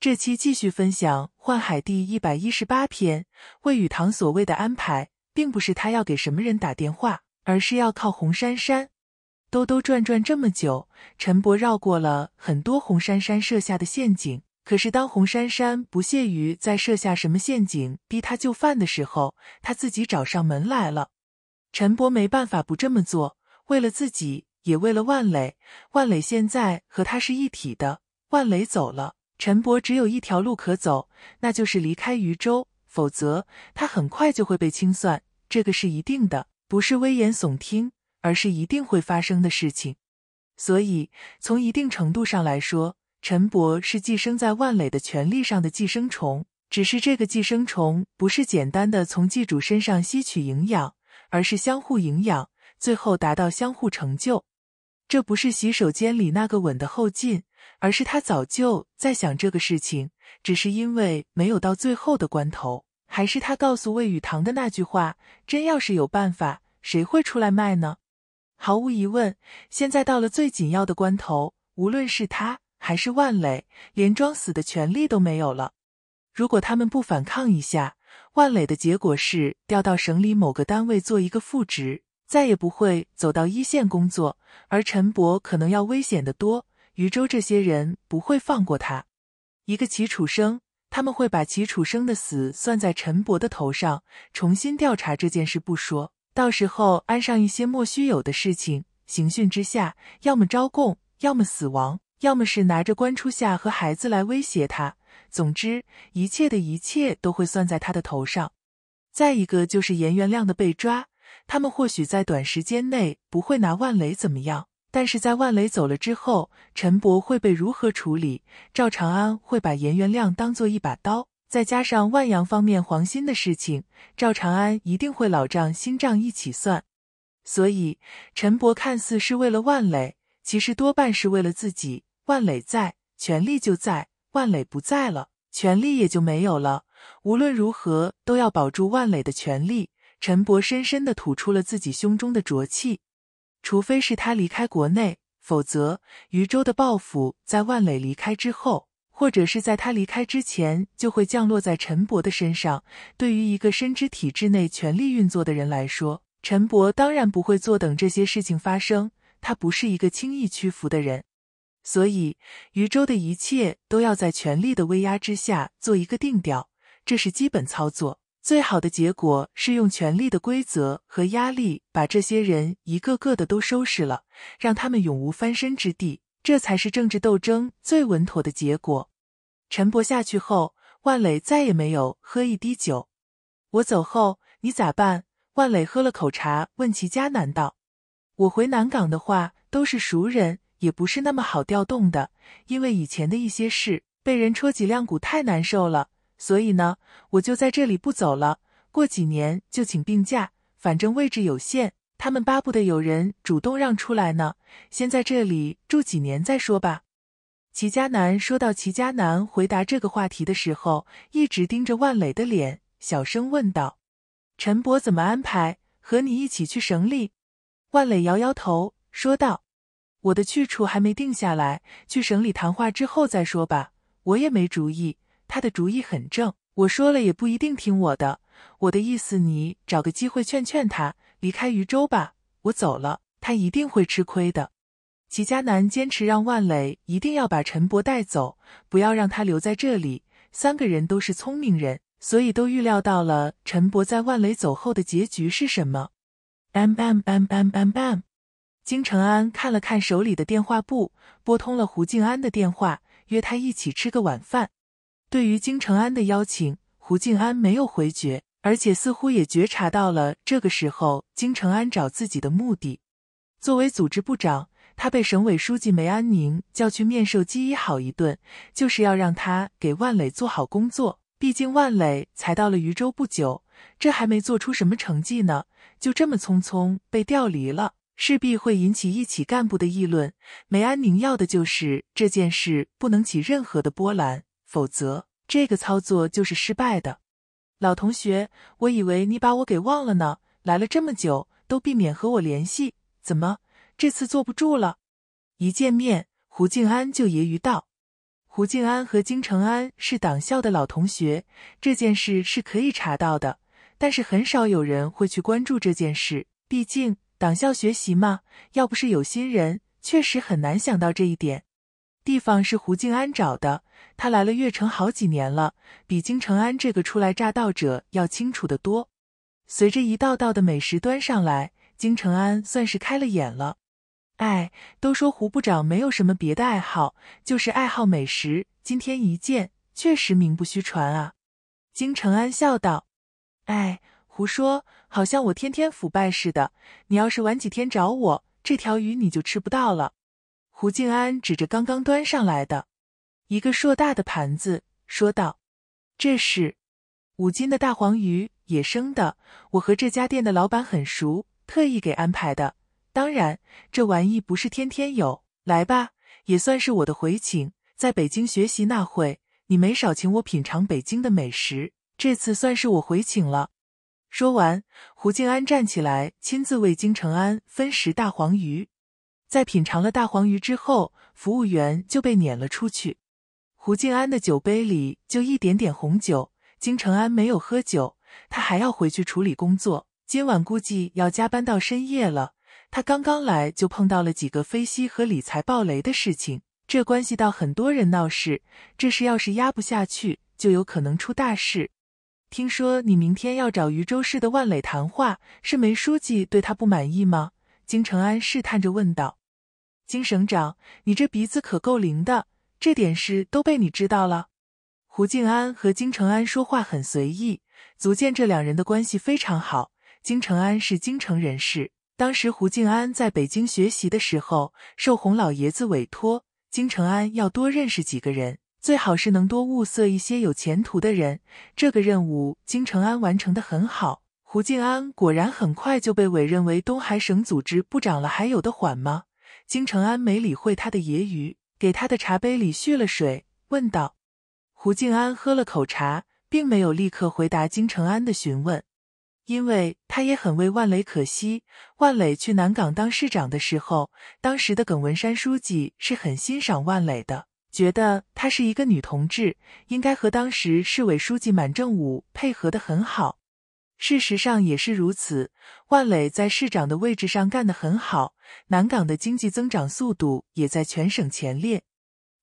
这期继续分享《幻海》第一百一十八篇。魏雨堂所谓的安排，并不是他要给什么人打电话，而是要靠红珊珊。兜兜转转这么久，陈伯绕过了很多红珊珊设下的陷阱。可是当红珊珊不屑于再设下什么陷阱逼他就范的时候，他自己找上门来了。陈伯没办法不这么做，为了自己，也为了万磊。万磊现在和他是一体的。万磊走了。陈博只有一条路可走，那就是离开渝州，否则他很快就会被清算，这个是一定的，不是危言耸听，而是一定会发生的事情。所以，从一定程度上来说，陈博是寄生在万磊的权力上的寄生虫，只是这个寄生虫不是简单的从寄主身上吸取营养，而是相互营养，最后达到相互成就。这不是洗手间里那个吻的后劲，而是他早就在想这个事情，只是因为没有到最后的关头。还是他告诉魏雨堂的那句话：真要是有办法，谁会出来卖呢？毫无疑问，现在到了最紧要的关头，无论是他还是万磊，连装死的权利都没有了。如果他们不反抗一下，万磊的结果是调到省里某个单位做一个副职。再也不会走到一线工作，而陈博可能要危险的多。余州这些人不会放过他，一个齐楚生，他们会把齐楚生的死算在陈博的头上，重新调查这件事不说，到时候安上一些莫须有的事情，刑讯之下，要么招供，要么死亡，要么是拿着关初夏和孩子来威胁他。总之，一切的一切都会算在他的头上。再一个就是颜元亮的被抓。他们或许在短时间内不会拿万磊怎么样，但是在万磊走了之后，陈博会被如何处理？赵长安会把颜元亮当做一把刀，再加上万阳方面黄鑫的事情，赵长安一定会老账新账一起算。所以，陈博看似是为了万磊，其实多半是为了自己。万磊在，权力就在；万磊不在了，权力也就没有了。无论如何，都要保住万磊的权力。陈博深深的吐出了自己胸中的浊气。除非是他离开国内，否则余舟的报复在万磊离开之后，或者是在他离开之前，就会降落在陈博的身上。对于一个深知体制内权力运作的人来说，陈博当然不会坐等这些事情发生。他不是一个轻易屈服的人，所以余舟的一切都要在权力的威压之下做一个定调，这是基本操作。最好的结果是用权力的规则和压力把这些人一个个的都收拾了，让他们永无翻身之地，这才是政治斗争最稳妥的结果。陈博下去后，万磊再也没有喝一滴酒。我走后，你咋办？万磊喝了口茶，问齐家南道：“我回南港的话，都是熟人，也不是那么好调动的，因为以前的一些事被人戳脊梁骨，太难受了。”所以呢，我就在这里不走了，过几年就请病假。反正位置有限，他们巴不得有人主动让出来呢。先在这里住几年再说吧。齐家楠说到齐家楠回答这个话题的时候，一直盯着万磊的脸，小声问道：“陈伯怎么安排？和你一起去省里？”万磊摇摇头，说道：“我的去处还没定下来，去省里谈话之后再说吧。我也没主意。”他的主意很正，我说了也不一定听我的。我的意思，你找个机会劝劝他离开渝州吧。我走了，他一定会吃亏的。齐家南坚持让万磊一定要把陈博带走，不要让他留在这里。三个人都是聪明人，所以都预料到了陈博在万磊走后的结局是什么。M M M M M，金承安看了看手里的电话簿，拨通了胡静安的电话，约他一起吃个晚饭。对于金成安的邀请，胡静安没有回绝，而且似乎也觉察到了这个时候金成安找自己的目的。作为组织部长，他被省委书记梅安宁叫去面授机一好一顿，就是要让他给万磊做好工作。毕竟万磊才到了渝州不久，这还没做出什么成绩呢，就这么匆匆被调离了，势必会引起一起干部的议论。梅安宁要的就是这件事不能起任何的波澜。否则，这个操作就是失败的。老同学，我以为你把我给忘了呢，来了这么久都避免和我联系，怎么这次坐不住了？一见面，胡静安就揶揄道：“胡静安和金成安是党校的老同学，这件事是可以查到的，但是很少有人会去关注这件事。毕竟党校学习嘛，要不是有心人，确实很难想到这一点。地方是胡静安找的。”他来了越城好几年了，比金城安这个初来乍到者要清楚得多。随着一道道的美食端上来，金城安算是开了眼了。哎，都说胡部长没有什么别的爱好，就是爱好美食。今天一见，确实名不虚传啊。金城安笑道：“哎，胡说，好像我天天腐败似的。你要是晚几天找我，这条鱼你就吃不到了。”胡静安指着刚刚端上来的。一个硕大的盘子说道：“这是五斤的大黄鱼，野生的。我和这家店的老板很熟，特意给安排的。当然，这玩意不是天天有。来吧，也算是我的回请。在北京学习那会，你没少请我品尝北京的美食，这次算是我回请了。”说完，胡静安站起来，亲自为金城安分食大黄鱼。在品尝了大黄鱼之后，服务员就被撵了出去。胡静安的酒杯里就一点点红酒。金成安没有喝酒，他还要回去处理工作，今晚估计要加班到深夜了。他刚刚来就碰到了几个飞息和理财暴雷的事情，这关系到很多人闹事，这事要是压不下去，就有可能出大事。听说你明天要找禹州市的万磊谈话，是梅书记对他不满意吗？金成安试探着问道。金省长，你这鼻子可够灵的。这点事都被你知道了？胡静安和金承安说话很随意，足见这两人的关系非常好。金承安是京城人士，当时胡静安在北京学习的时候，受洪老爷子委托，金承安要多认识几个人，最好是能多物色一些有前途的人。这个任务，金承安完成的很好。胡静安果然很快就被委任为东海省组织部长了，还有的缓吗？金承安没理会他的揶揄。给他的茶杯里续了水，问道：“胡静安喝了口茶，并没有立刻回答金承安的询问，因为他也很为万磊可惜。万磊去南港当市长的时候，当时的耿文山书记是很欣赏万磊的，觉得他是一个女同志，应该和当时市委书记满正武配合的很好。”事实上也是如此，万磊在市长的位置上干得很好，南港的经济增长速度也在全省前列。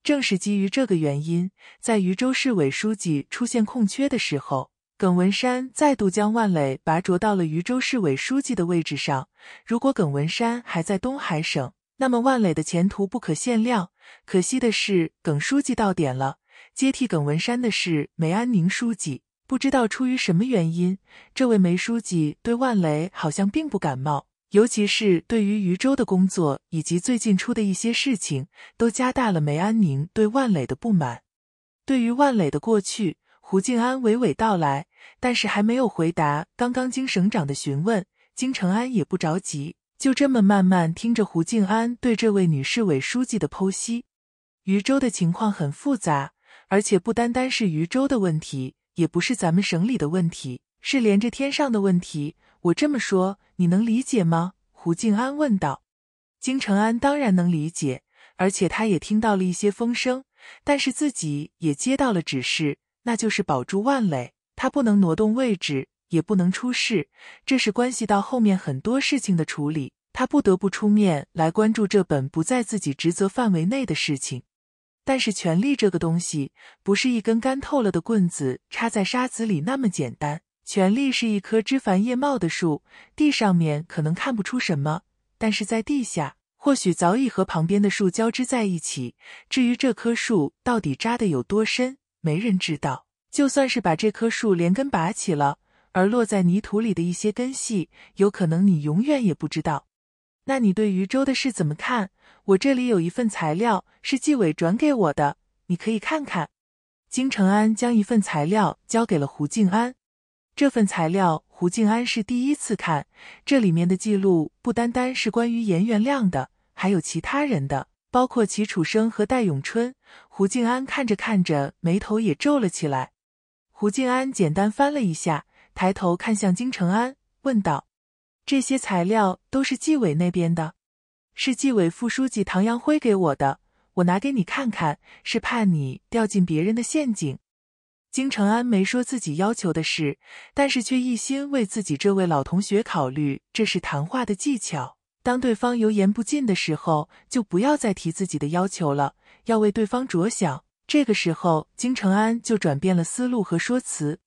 正是基于这个原因，在渝州市委书记出现空缺的时候，耿文山再度将万磊拔擢到了渝州市委书记的位置上。如果耿文山还在东海省，那么万磊的前途不可限量。可惜的是，耿书记到点了，接替耿文山的是梅安宁书记。不知道出于什么原因，这位梅书记对万磊好像并不感冒，尤其是对于余州的工作以及最近出的一些事情，都加大了梅安宁对万磊的不满。对于万磊的过去，胡静安娓娓道来，但是还没有回答刚刚经省长的询问，金成安也不着急，就这么慢慢听着胡静安对这位女市委书记的剖析。余州的情况很复杂，而且不单单是余州的问题。也不是咱们省里的问题，是连着天上的问题。我这么说，你能理解吗？胡静安问道。金成安当然能理解，而且他也听到了一些风声，但是自己也接到了指示，那就是保住万磊，他不能挪动位置，也不能出事，这是关系到后面很多事情的处理，他不得不出面来关注这本不在自己职责范围内的事情。但是权力这个东西，不是一根干透了的棍子插在沙子里那么简单。权力是一棵枝繁叶茂的树，地上面可能看不出什么，但是在地下，或许早已和旁边的树交织在一起。至于这棵树到底扎的有多深，没人知道。就算是把这棵树连根拔起了，而落在泥土里的一些根系，有可能你永远也不知道。那你对于周的事怎么看？我这里有一份材料，是纪委转给我的，你可以看看。金承安将一份材料交给了胡静安。这份材料胡静安是第一次看，这里面的记录不单单是关于严元亮的，还有其他人的，包括齐楚生和戴永春。胡静安看着看着，眉头也皱了起来。胡静安简单翻了一下，抬头看向金承安，问道。这些材料都是纪委那边的，是纪委副书记唐阳辉给我的，我拿给你看看，是怕你掉进别人的陷阱。金成安没说自己要求的事，但是却一心为自己这位老同学考虑，这是谈话的技巧。当对方油盐不进的时候，就不要再提自己的要求了，要为对方着想。这个时候，金成安就转变了思路和说辞，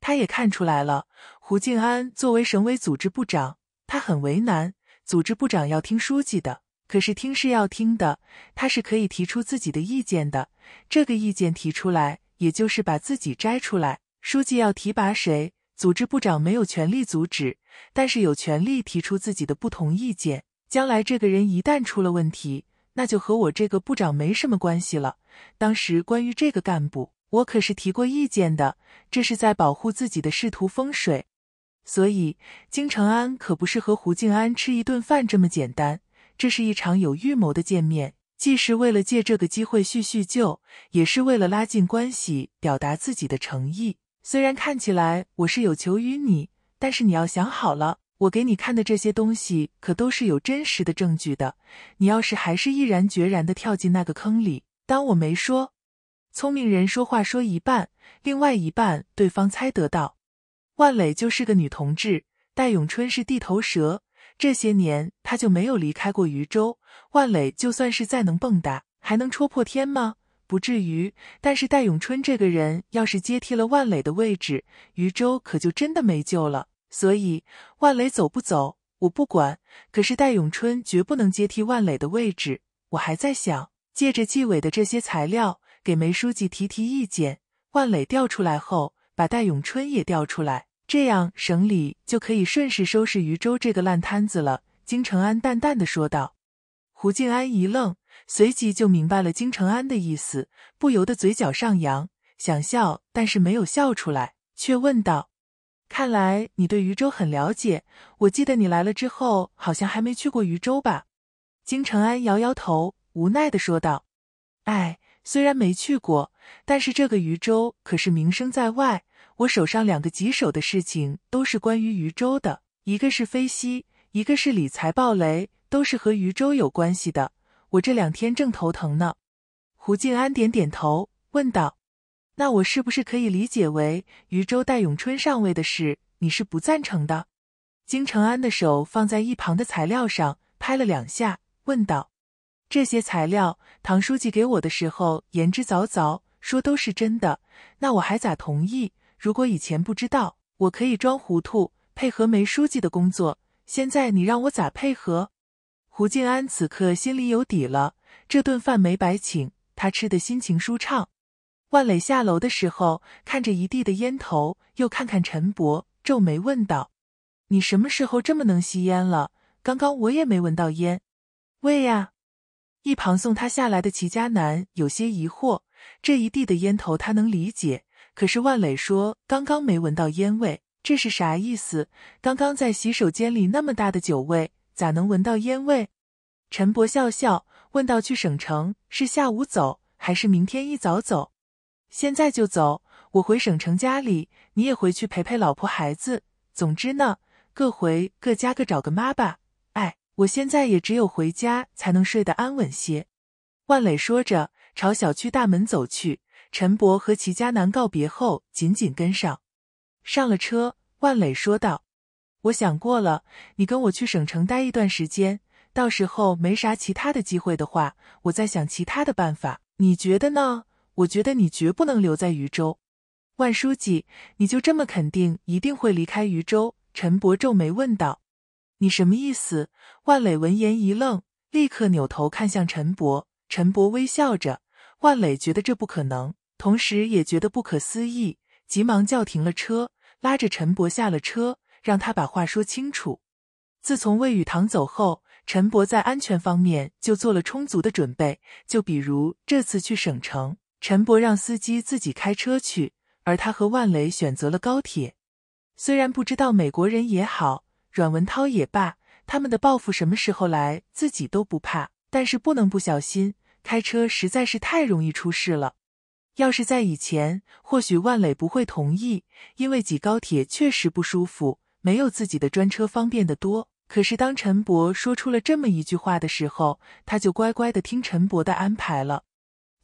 他也看出来了。胡静安作为省委组织部长，他很为难。组织部长要听书记的，可是听是要听的，他是可以提出自己的意见的。这个意见提出来，也就是把自己摘出来。书记要提拔谁，组织部长没有权利阻止，但是有权利提出自己的不同意见。将来这个人一旦出了问题，那就和我这个部长没什么关系了。当时关于这个干部，我可是提过意见的，这是在保护自己的仕途风水。所以，金承安可不是和胡静安吃一顿饭这么简单，这是一场有预谋的见面，既是为了借这个机会叙叙旧，也是为了拉近关系，表达自己的诚意。虽然看起来我是有求于你，但是你要想好了，我给你看的这些东西可都是有真实的证据的。你要是还是毅然决然的跳进那个坑里，当我没说。聪明人说话说一半，另外一半对方猜得到。万磊就是个女同志，戴永春是地头蛇，这些年他就没有离开过渔州。万磊就算是再能蹦跶，还能戳破天吗？不至于。但是戴永春这个人，要是接替了万磊的位置，渔州可就真的没救了。所以万磊走不走我不管，可是戴永春绝不能接替万磊的位置。我还在想，借着纪委的这些材料，给梅书记提提意见。万磊调出来后，把戴永春也调出来。这样，省里就可以顺势收拾渔州这个烂摊子了。”金成安淡淡的说道。胡静安一愣，随即就明白了金成安的意思，不由得嘴角上扬，想笑，但是没有笑出来，却问道：“看来你对渔州很了解。我记得你来了之后，好像还没去过渔州吧？”金成安摇摇头，无奈的说道：“哎，虽然没去过，但是这个渔州可是名声在外。”我手上两个棘手的事情都是关于余舟的，一个是飞息，一个是理财暴雷，都是和余舟有关系的。我这两天正头疼呢。胡静安点点头，问道：“那我是不是可以理解为余舟带永春上位的事，你是不赞成的？”金承安的手放在一旁的材料上拍了两下，问道：“这些材料唐书记给我的时候言之凿凿，说都是真的，那我还咋同意？”如果以前不知道，我可以装糊涂，配合梅书记的工作。现在你让我咋配合？胡静安此刻心里有底了，这顿饭没白请，他吃的心情舒畅。万磊下楼的时候，看着一地的烟头，又看看陈博，皱眉问道：“你什么时候这么能吸烟了？刚刚我也没闻到烟。”“喂呀！”一旁送他下来的齐家男有些疑惑，这一地的烟头他能理解。可是万磊说刚刚没闻到烟味，这是啥意思？刚刚在洗手间里那么大的酒味，咋能闻到烟味？陈博笑笑问道：“去省城是下午走还是明天一早走？现在就走，我回省城家里，你也回去陪陪老婆孩子。总之呢，各回各家各找个妈吧。哎，我现在也只有回家才能睡得安稳些。”万磊说着，朝小区大门走去。陈博和齐家男告别后，紧紧跟上，上了车。万磊说道：“我想过了，你跟我去省城待一段时间，到时候没啥其他的机会的话，我再想其他的办法。你觉得呢？我觉得你绝不能留在禹州。”万书记，你就这么肯定一定会离开禹州？”陈博皱眉问道，“你什么意思？”万磊闻言一愣，立刻扭头看向陈博。陈博微笑着。万磊觉得这不可能，同时也觉得不可思议，急忙叫停了车，拉着陈博下了车，让他把话说清楚。自从魏雨堂走后，陈博在安全方面就做了充足的准备，就比如这次去省城，陈博让司机自己开车去，而他和万磊选择了高铁。虽然不知道美国人也好，阮文涛也罢，他们的报复什么时候来，自己都不怕，但是不能不小心。开车实在是太容易出事了，要是在以前，或许万磊不会同意，因为挤高铁确实不舒服，没有自己的专车方便的多。可是当陈博说出了这么一句话的时候，他就乖乖的听陈博的安排了。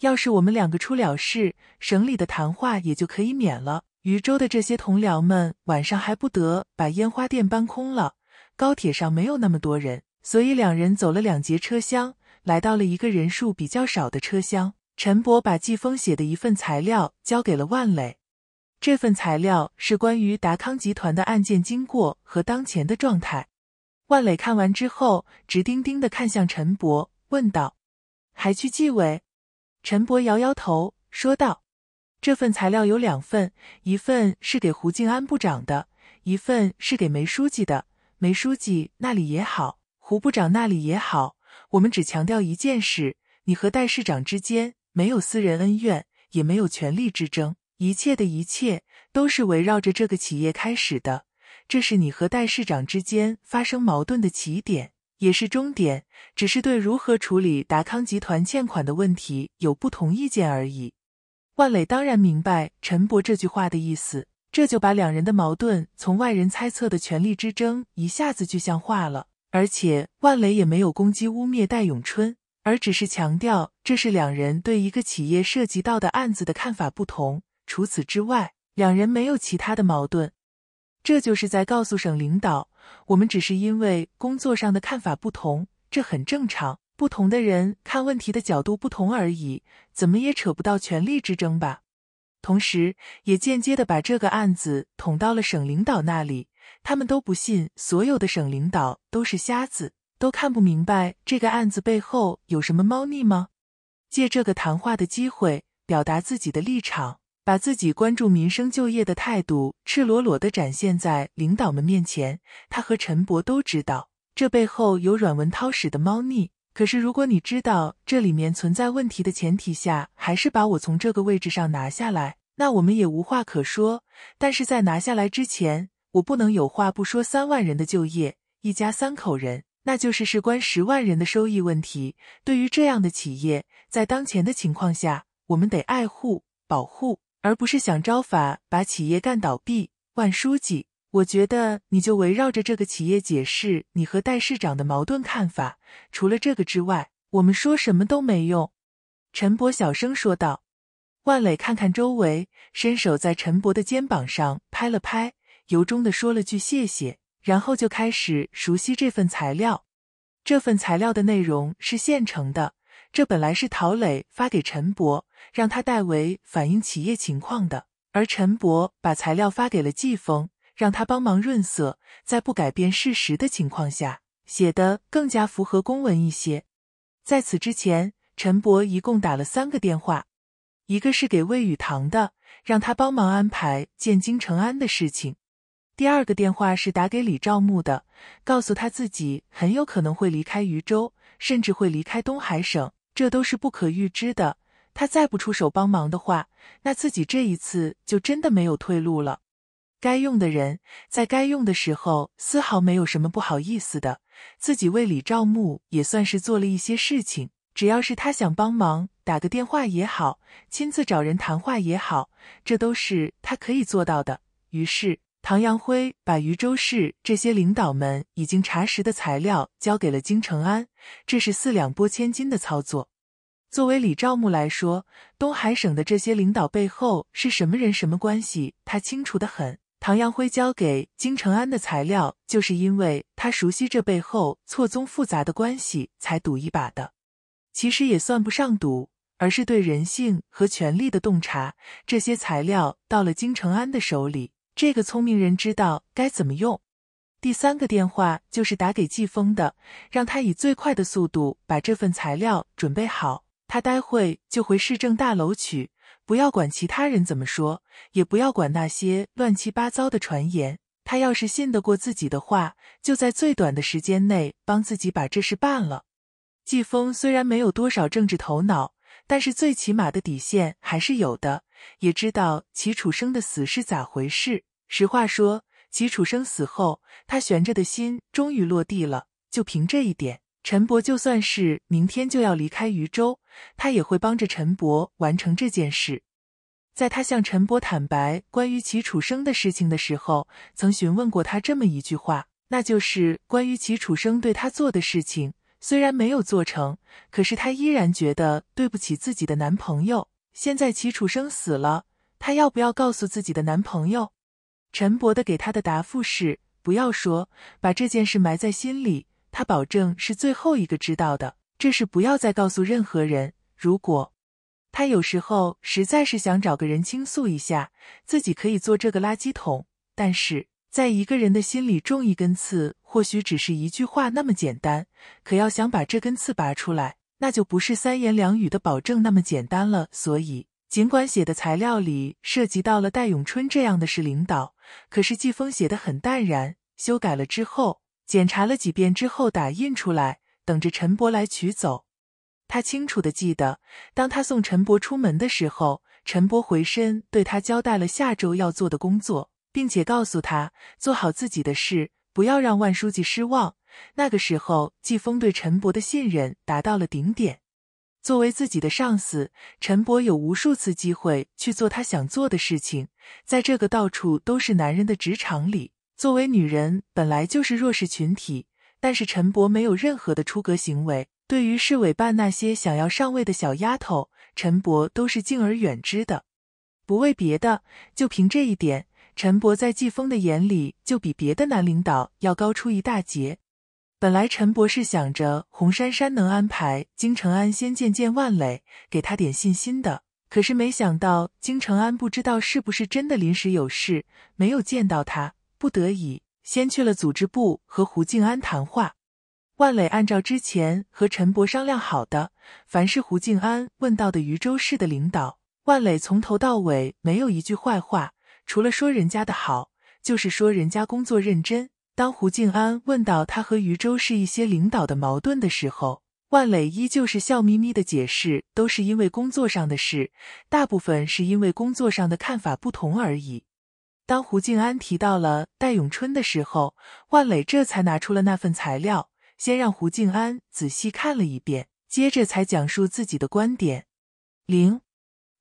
要是我们两个出了事，省里的谈话也就可以免了。渝州的这些同僚们晚上还不得把烟花店搬空了。高铁上没有那么多人，所以两人走了两节车厢。来到了一个人数比较少的车厢，陈伯把季风写的一份材料交给了万磊。这份材料是关于达康集团的案件经过和当前的状态。万磊看完之后，直盯盯的看向陈伯，问道：“还去纪委？”陈伯摇摇头，说道：“这份材料有两份，一份是给胡静安部长的，一份是给梅书记的。梅书记那里也好，胡部长那里也好。”我们只强调一件事：你和戴市长之间没有私人恩怨，也没有权力之争，一切的一切都是围绕着这个企业开始的。这是你和戴市长之间发生矛盾的起点，也是终点。只是对如何处理达康集团欠款的问题有不同意见而已。万磊当然明白陈博这句话的意思，这就把两人的矛盾从外人猜测的权力之争一下子具象化了。而且万磊也没有攻击污蔑戴永春，而只是强调这是两人对一个企业涉及到的案子的看法不同。除此之外，两人没有其他的矛盾。这就是在告诉省领导，我们只是因为工作上的看法不同，这很正常，不同的人看问题的角度不同而已，怎么也扯不到权力之争吧。同时，也间接的把这个案子捅到了省领导那里。他们都不信，所有的省领导都是瞎子，都看不明白这个案子背后有什么猫腻吗？借这个谈话的机会，表达自己的立场，把自己关注民生就业的态度赤裸裸的展现在领导们面前。他和陈博都知道，这背后有阮文涛使的猫腻。可是，如果你知道这里面存在问题的前提下，还是把我从这个位置上拿下来，那我们也无话可说。但是在拿下来之前。我不能有话不说。三万人的就业，一家三口人，那就是事关十万人的收益问题。对于这样的企业，在当前的情况下，我们得爱护、保护，而不是想招法把企业干倒闭。万书记，我觉得你就围绕着这个企业解释你和戴市长的矛盾看法。除了这个之外，我们说什么都没用。”陈博小声说道。万磊看看周围，伸手在陈博的肩膀上拍了拍。由衷的说了句谢谢，然后就开始熟悉这份材料。这份材料的内容是现成的，这本来是陶磊发给陈博，让他代为反映企业情况的。而陈博把材料发给了季风，让他帮忙润色，在不改变事实的情况下，写的更加符合公文一些。在此之前，陈博一共打了三个电话，一个是给魏雨堂的，让他帮忙安排见金成安的事情。第二个电话是打给李兆木的，告诉他自己很有可能会离开渝州，甚至会离开东海省，这都是不可预知的。他再不出手帮忙的话，那自己这一次就真的没有退路了。该用的人在该用的时候，丝毫没有什么不好意思的。自己为李兆木也算是做了一些事情。只要是他想帮忙，打个电话也好，亲自找人谈话也好，这都是他可以做到的。于是。唐扬辉把渝州市这些领导们已经查实的材料交给了金成安，这是四两拨千斤的操作。作为李兆木来说，东海省的这些领导背后是什么人、什么关系，他清楚的很。唐扬辉交给金成安的材料，就是因为他熟悉这背后错综复杂的关系，才赌一把的。其实也算不上赌，而是对人性和权力的洞察。这些材料到了金成安的手里。这个聪明人知道该怎么用。第三个电话就是打给季风的，让他以最快的速度把这份材料准备好，他待会就回市政大楼取。不要管其他人怎么说，也不要管那些乱七八糟的传言。他要是信得过自己的话，就在最短的时间内帮自己把这事办了。季风虽然没有多少政治头脑，但是最起码的底线还是有的。也知道齐楚生的死是咋回事。实话说，齐楚生死后，他悬着的心终于落地了。就凭这一点，陈博就算是明天就要离开渝州，他也会帮着陈博完成这件事。在他向陈博坦白关于齐楚生的事情的时候，曾询问过他这么一句话，那就是关于齐楚生对他做的事情，虽然没有做成，可是他依然觉得对不起自己的男朋友。现在齐楚生死了，她要不要告诉自己的男朋友？陈伯的给她的答复是：不要说，把这件事埋在心里。他保证是最后一个知道的，这事不要再告诉任何人。如果他有时候实在是想找个人倾诉一下，自己可以做这个垃圾桶。但是在一个人的心里种一根刺，或许只是一句话那么简单，可要想把这根刺拔出来。那就不是三言两语的保证那么简单了。所以，尽管写的材料里涉及到了戴永春这样的市领导，可是季风写的很淡然。修改了之后，检查了几遍之后，打印出来，等着陈伯来取走。他清楚的记得，当他送陈伯出门的时候，陈伯回身对他交代了下周要做的工作，并且告诉他做好自己的事，不要让万书记失望。那个时候，季风对陈伯的信任达到了顶点。作为自己的上司，陈伯有无数次机会去做他想做的事情。在这个到处都是男人的职场里，作为女人本来就是弱势群体，但是陈伯没有任何的出格行为。对于市委办那些想要上位的小丫头，陈伯都是敬而远之的。不为别的，就凭这一点，陈伯在季风的眼里就比别的男领导要高出一大截。本来陈博士想着洪珊珊能安排金承安先见见万磊，给他点信心的。可是没想到金承安不知道是不是真的临时有事，没有见到他，不得已先去了组织部和胡静安谈话。万磊按照之前和陈博商量好的，凡是胡静安问到的渝州市的领导，万磊从头到尾没有一句坏话，除了说人家的好，就是说人家工作认真。当胡静安问到他和余州市一些领导的矛盾的时候，万磊依旧是笑眯眯的解释，都是因为工作上的事，大部分是因为工作上的看法不同而已。当胡静安提到了戴永春的时候，万磊这才拿出了那份材料，先让胡静安仔细看了一遍，接着才讲述自己的观点。零，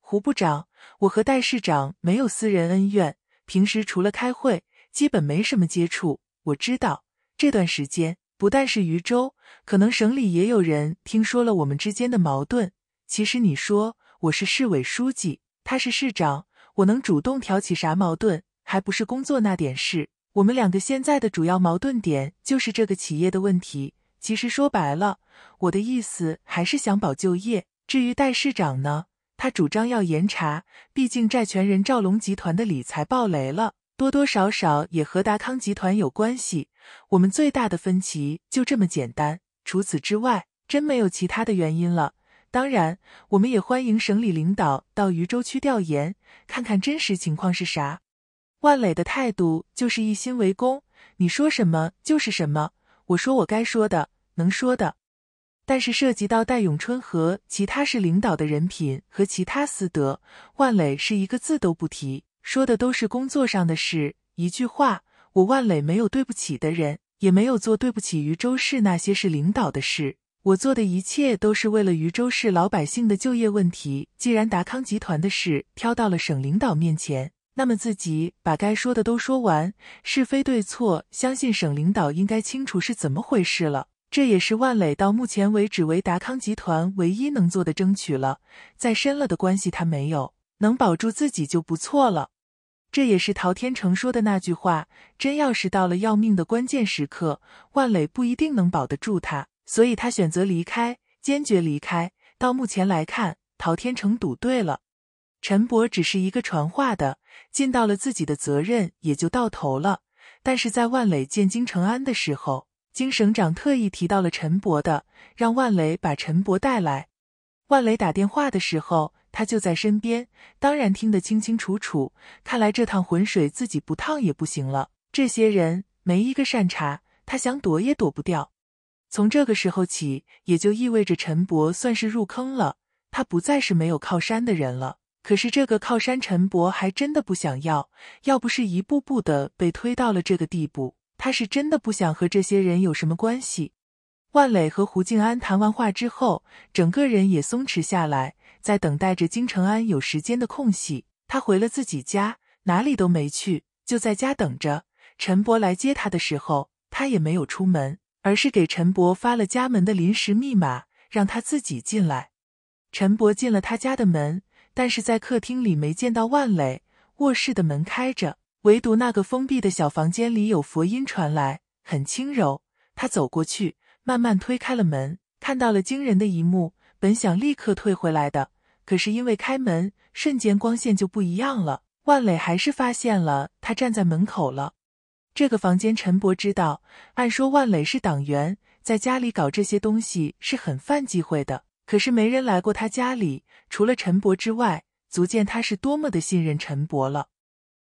胡部长，我和戴市长没有私人恩怨，平时除了开会，基本没什么接触。我知道这段时间不但是渝州，可能省里也有人听说了我们之间的矛盾。其实你说我是市委书记，他是市长，我能主动挑起啥矛盾？还不是工作那点事。我们两个现在的主要矛盾点就是这个企业的问题。其实说白了，我的意思还是想保就业。至于代市长呢，他主张要严查，毕竟债权人赵龙集团的理财爆雷了。多多少少也和达康集团有关系，我们最大的分歧就这么简单。除此之外，真没有其他的原因了。当然，我们也欢迎省里领导到渝州区调研，看看真实情况是啥。万磊的态度就是一心为公，你说什么就是什么。我说我该说的，能说的。但是涉及到戴永春和其他市领导的人品和其他私德，万磊是一个字都不提。说的都是工作上的事，一句话，我万磊没有对不起的人，也没有做对不起禹州市那些是领导的事，我做的一切都是为了禹州市老百姓的就业问题。既然达康集团的事挑到了省领导面前，那么自己把该说的都说完，是非对错，相信省领导应该清楚是怎么回事了。这也是万磊到目前为止为达康集团唯一能做的争取了。再深了的关系他没有，能保住自己就不错了。这也是陶天成说的那句话，真要是到了要命的关键时刻，万磊不一定能保得住他，所以他选择离开，坚决离开。到目前来看，陶天成赌对了，陈博只是一个传话的，尽到了自己的责任也就到头了。但是在万磊见金成安的时候，金省长特意提到了陈博的，让万磊把陈博带来。万磊打电话的时候。他就在身边，当然听得清清楚楚。看来这趟浑水自己不趟也不行了。这些人没一个善茬，他想躲也躲不掉。从这个时候起，也就意味着陈博算是入坑了。他不再是没有靠山的人了。可是这个靠山，陈博还真的不想要。要不是一步步的被推到了这个地步，他是真的不想和这些人有什么关系。万磊和胡静安谈完话之后，整个人也松弛下来，在等待着金承安有时间的空隙。他回了自己家，哪里都没去，就在家等着陈博来接他的时候，他也没有出门，而是给陈博发了家门的临时密码，让他自己进来。陈博进了他家的门，但是在客厅里没见到万磊，卧室的门开着，唯独那个封闭的小房间里有佛音传来，很轻柔。他走过去。慢慢推开了门，看到了惊人的一幕。本想立刻退回来的，可是因为开门瞬间光线就不一样了，万磊还是发现了他站在门口了。这个房间陈博知道，按说万磊是党员，在家里搞这些东西是很犯忌讳的。可是没人来过他家里，除了陈博之外，足见他是多么的信任陈博了。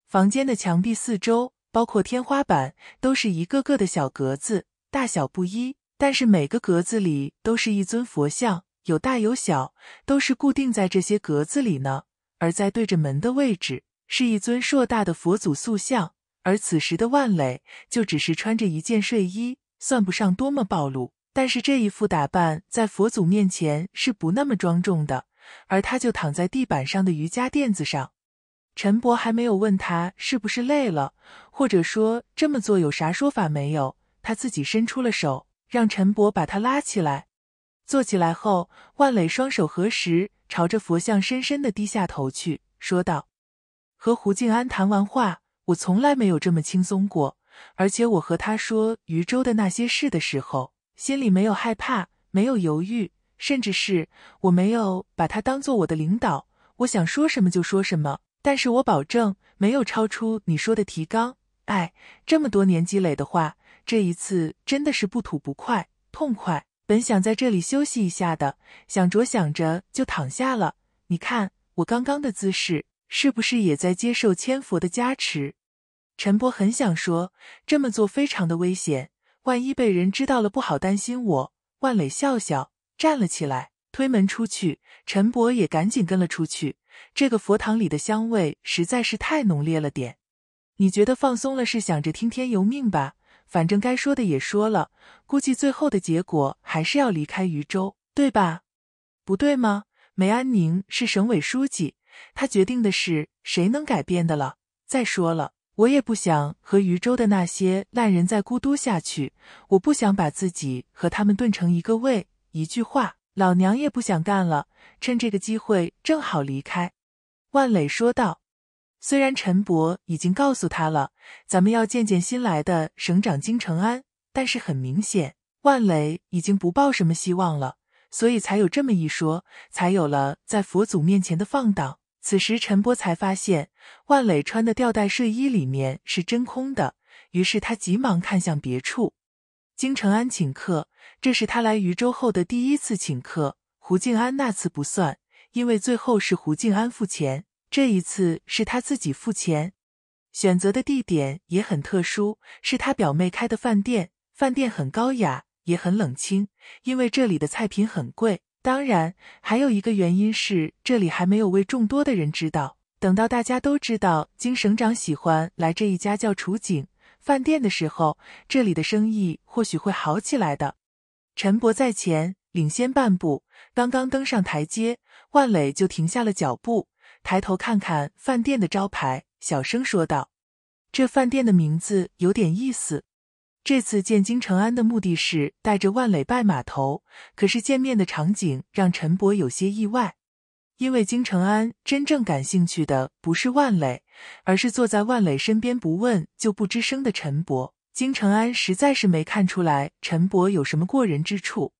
房间的墙壁四周，包括天花板，都是一个个的小格子，大小不一。但是每个格子里都是一尊佛像，有大有小，都是固定在这些格子里呢。而在对着门的位置，是一尊硕大的佛祖塑像。而此时的万磊就只是穿着一件睡衣，算不上多么暴露。但是这一副打扮在佛祖面前是不那么庄重的。而他就躺在地板上的瑜伽垫子上。陈伯还没有问他是不是累了，或者说这么做有啥说法没有，他自己伸出了手。让陈伯把他拉起来，坐起来后，万磊双手合十，朝着佛像深深的低下头去，说道：“和胡静安谈完话，我从来没有这么轻松过。而且我和他说渝州的那些事的时候，心里没有害怕，没有犹豫，甚至是我没有把他当做我的领导，我想说什么就说什么。但是我保证没有超出你说的提纲。哎，这么多年积累的话。”这一次真的是不吐不快，痛快。本想在这里休息一下的，想着想着就躺下了。你看我刚刚的姿势，是不是也在接受千佛的加持？陈伯很想说，这么做非常的危险，万一被人知道了不好，担心我。万磊笑笑，站了起来，推门出去。陈伯也赶紧跟了出去。这个佛堂里的香味实在是太浓烈了点，你觉得放松了是想着听天由命吧？反正该说的也说了，估计最后的结果还是要离开禹州，对吧？不对吗？梅安宁是省委书记，他决定的事，谁能改变的了？再说了，我也不想和禹州的那些烂人再孤独下去，我不想把自己和他们炖成一个味。一句话，老娘也不想干了，趁这个机会正好离开。”万磊说道。虽然陈伯已经告诉他了，咱们要见见新来的省长金承安，但是很明显，万磊已经不抱什么希望了，所以才有这么一说，才有了在佛祖面前的放荡。此时，陈伯才发现万磊穿的吊带睡衣里面是真空的，于是他急忙看向别处。金承安请客，这是他来渝州后的第一次请客，胡静安那次不算，因为最后是胡静安付钱。这一次是他自己付钱，选择的地点也很特殊，是他表妹开的饭店。饭店很高雅，也很冷清，因为这里的菜品很贵。当然，还有一个原因是这里还没有为众多的人知道。等到大家都知道金省长喜欢来这一家叫楚景饭店的时候，这里的生意或许会好起来的。陈博在前领先半步，刚刚登上台阶，万磊就停下了脚步。抬头看看饭店的招牌，小声说道：“这饭店的名字有点意思。”这次见金承安的目的是带着万磊拜码头，可是见面的场景让陈博有些意外，因为金承安真正感兴趣的不是万磊，而是坐在万磊身边不问就不吱声的陈博。金承安实在是没看出来陈博有什么过人之处。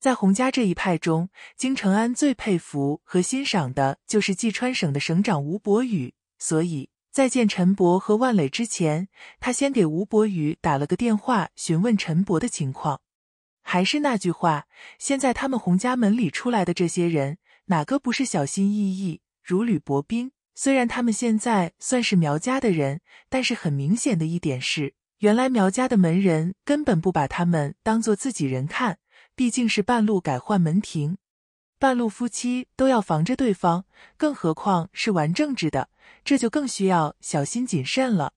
在洪家这一派中，金成安最佩服和欣赏的就是济川省的省长吴伯宇，所以在见陈伯和万磊之前，他先给吴伯宇打了个电话，询问陈伯的情况。还是那句话，现在他们洪家门里出来的这些人，哪个不是小心翼翼、如履薄冰？虽然他们现在算是苗家的人，但是很明显的一点是，原来苗家的门人根本不把他们当做自己人看。毕竟是半路改换门庭，半路夫妻都要防着对方，更何况是玩政治的，这就更需要小心谨慎了。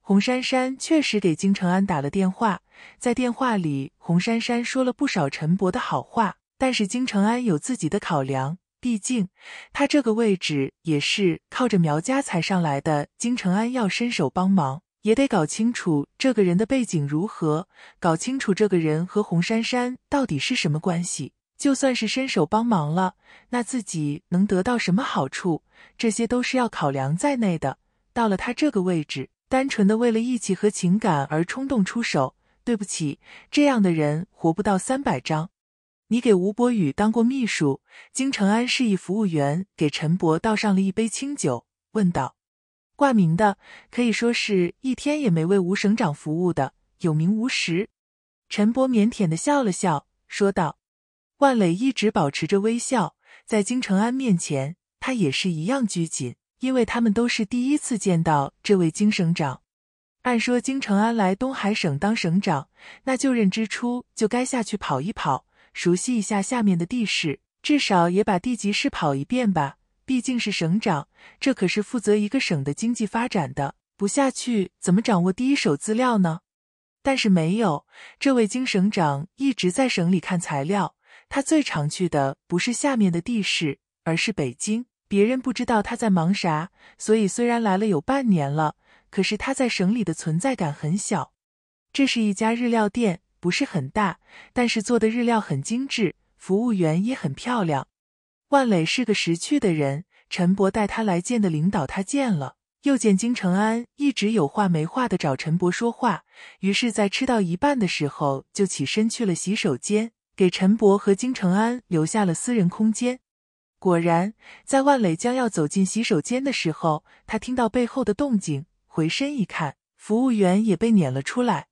洪珊珊确实给金承安打了电话，在电话里，洪珊珊说了不少陈伯的好话，但是金承安有自己的考量，毕竟他这个位置也是靠着苗家才上来的，金承安要伸手帮忙。也得搞清楚这个人的背景如何，搞清楚这个人和洪珊珊到底是什么关系。就算是伸手帮忙了，那自己能得到什么好处？这些都是要考量在内的。到了他这个位置，单纯的为了义气和情感而冲动出手，对不起，这样的人活不到三百章。你给吴伯宇当过秘书，金承安示意服务员给陈博倒上了一杯清酒，问道。挂名的，可以说是一天也没为吴省长服务的，有名无实。陈伯腼腆的笑了笑，说道：“万磊一直保持着微笑，在金承安面前，他也是一样拘谨，因为他们都是第一次见到这位金省长。按说，金承安来东海省当省长，那就任之初就该下去跑一跑，熟悉一下下面的地势，至少也把地级市跑一遍吧。”毕竟是省长，这可是负责一个省的经济发展的，不下去怎么掌握第一手资料呢？但是没有，这位经省长一直在省里看材料。他最常去的不是下面的地市，而是北京。别人不知道他在忙啥，所以虽然来了有半年了，可是他在省里的存在感很小。这是一家日料店，不是很大，但是做的日料很精致，服务员也很漂亮。万磊是个识趣的人，陈伯带他来见的领导他见了，又见金承安一直有话没话的找陈伯说话，于是，在吃到一半的时候就起身去了洗手间，给陈伯和金承安留下了私人空间。果然，在万磊将要走进洗手间的时候，他听到背后的动静，回身一看，服务员也被撵了出来。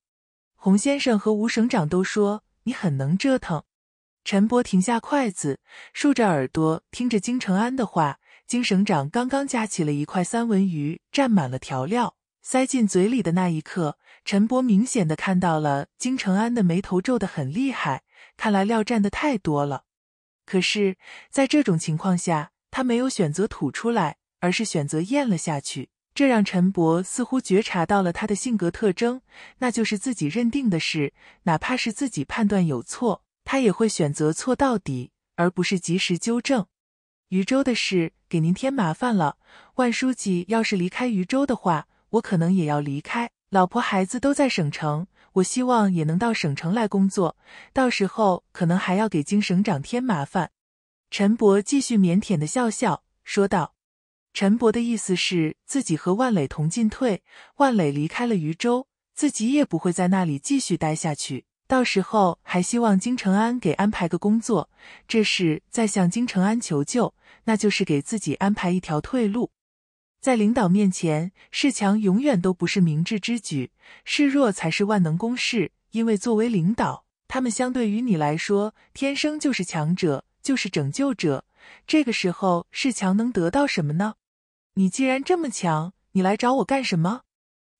洪先生和吴省长都说你很能折腾。陈伯停下筷子，竖着耳朵听着金承安的话。金省长刚刚夹起了一块三文鱼，蘸满了调料，塞进嘴里的那一刻，陈伯明显的看到了金承安的眉头皱得很厉害，看来料蘸的太多了。可是，在这种情况下，他没有选择吐出来，而是选择咽了下去。这让陈博似乎觉察到了他的性格特征，那就是自己认定的事，哪怕是自己判断有错。他也会选择错到底，而不是及时纠正。余州的事给您添麻烦了。万书记要是离开余州的话，我可能也要离开。老婆孩子都在省城，我希望也能到省城来工作。到时候可能还要给金省长添麻烦。陈伯继续腼腆的笑笑说道：“陈伯的意思是自己和万磊同进退。万磊离开了余州，自己也不会在那里继续待下去。”到时候还希望金承安给安排个工作，这是在向金承安求救，那就是给自己安排一条退路。在领导面前示强永远都不是明智之举，示弱才是万能公式。因为作为领导，他们相对于你来说，天生就是强者，就是拯救者。这个时候示强能得到什么呢？你既然这么强，你来找我干什么？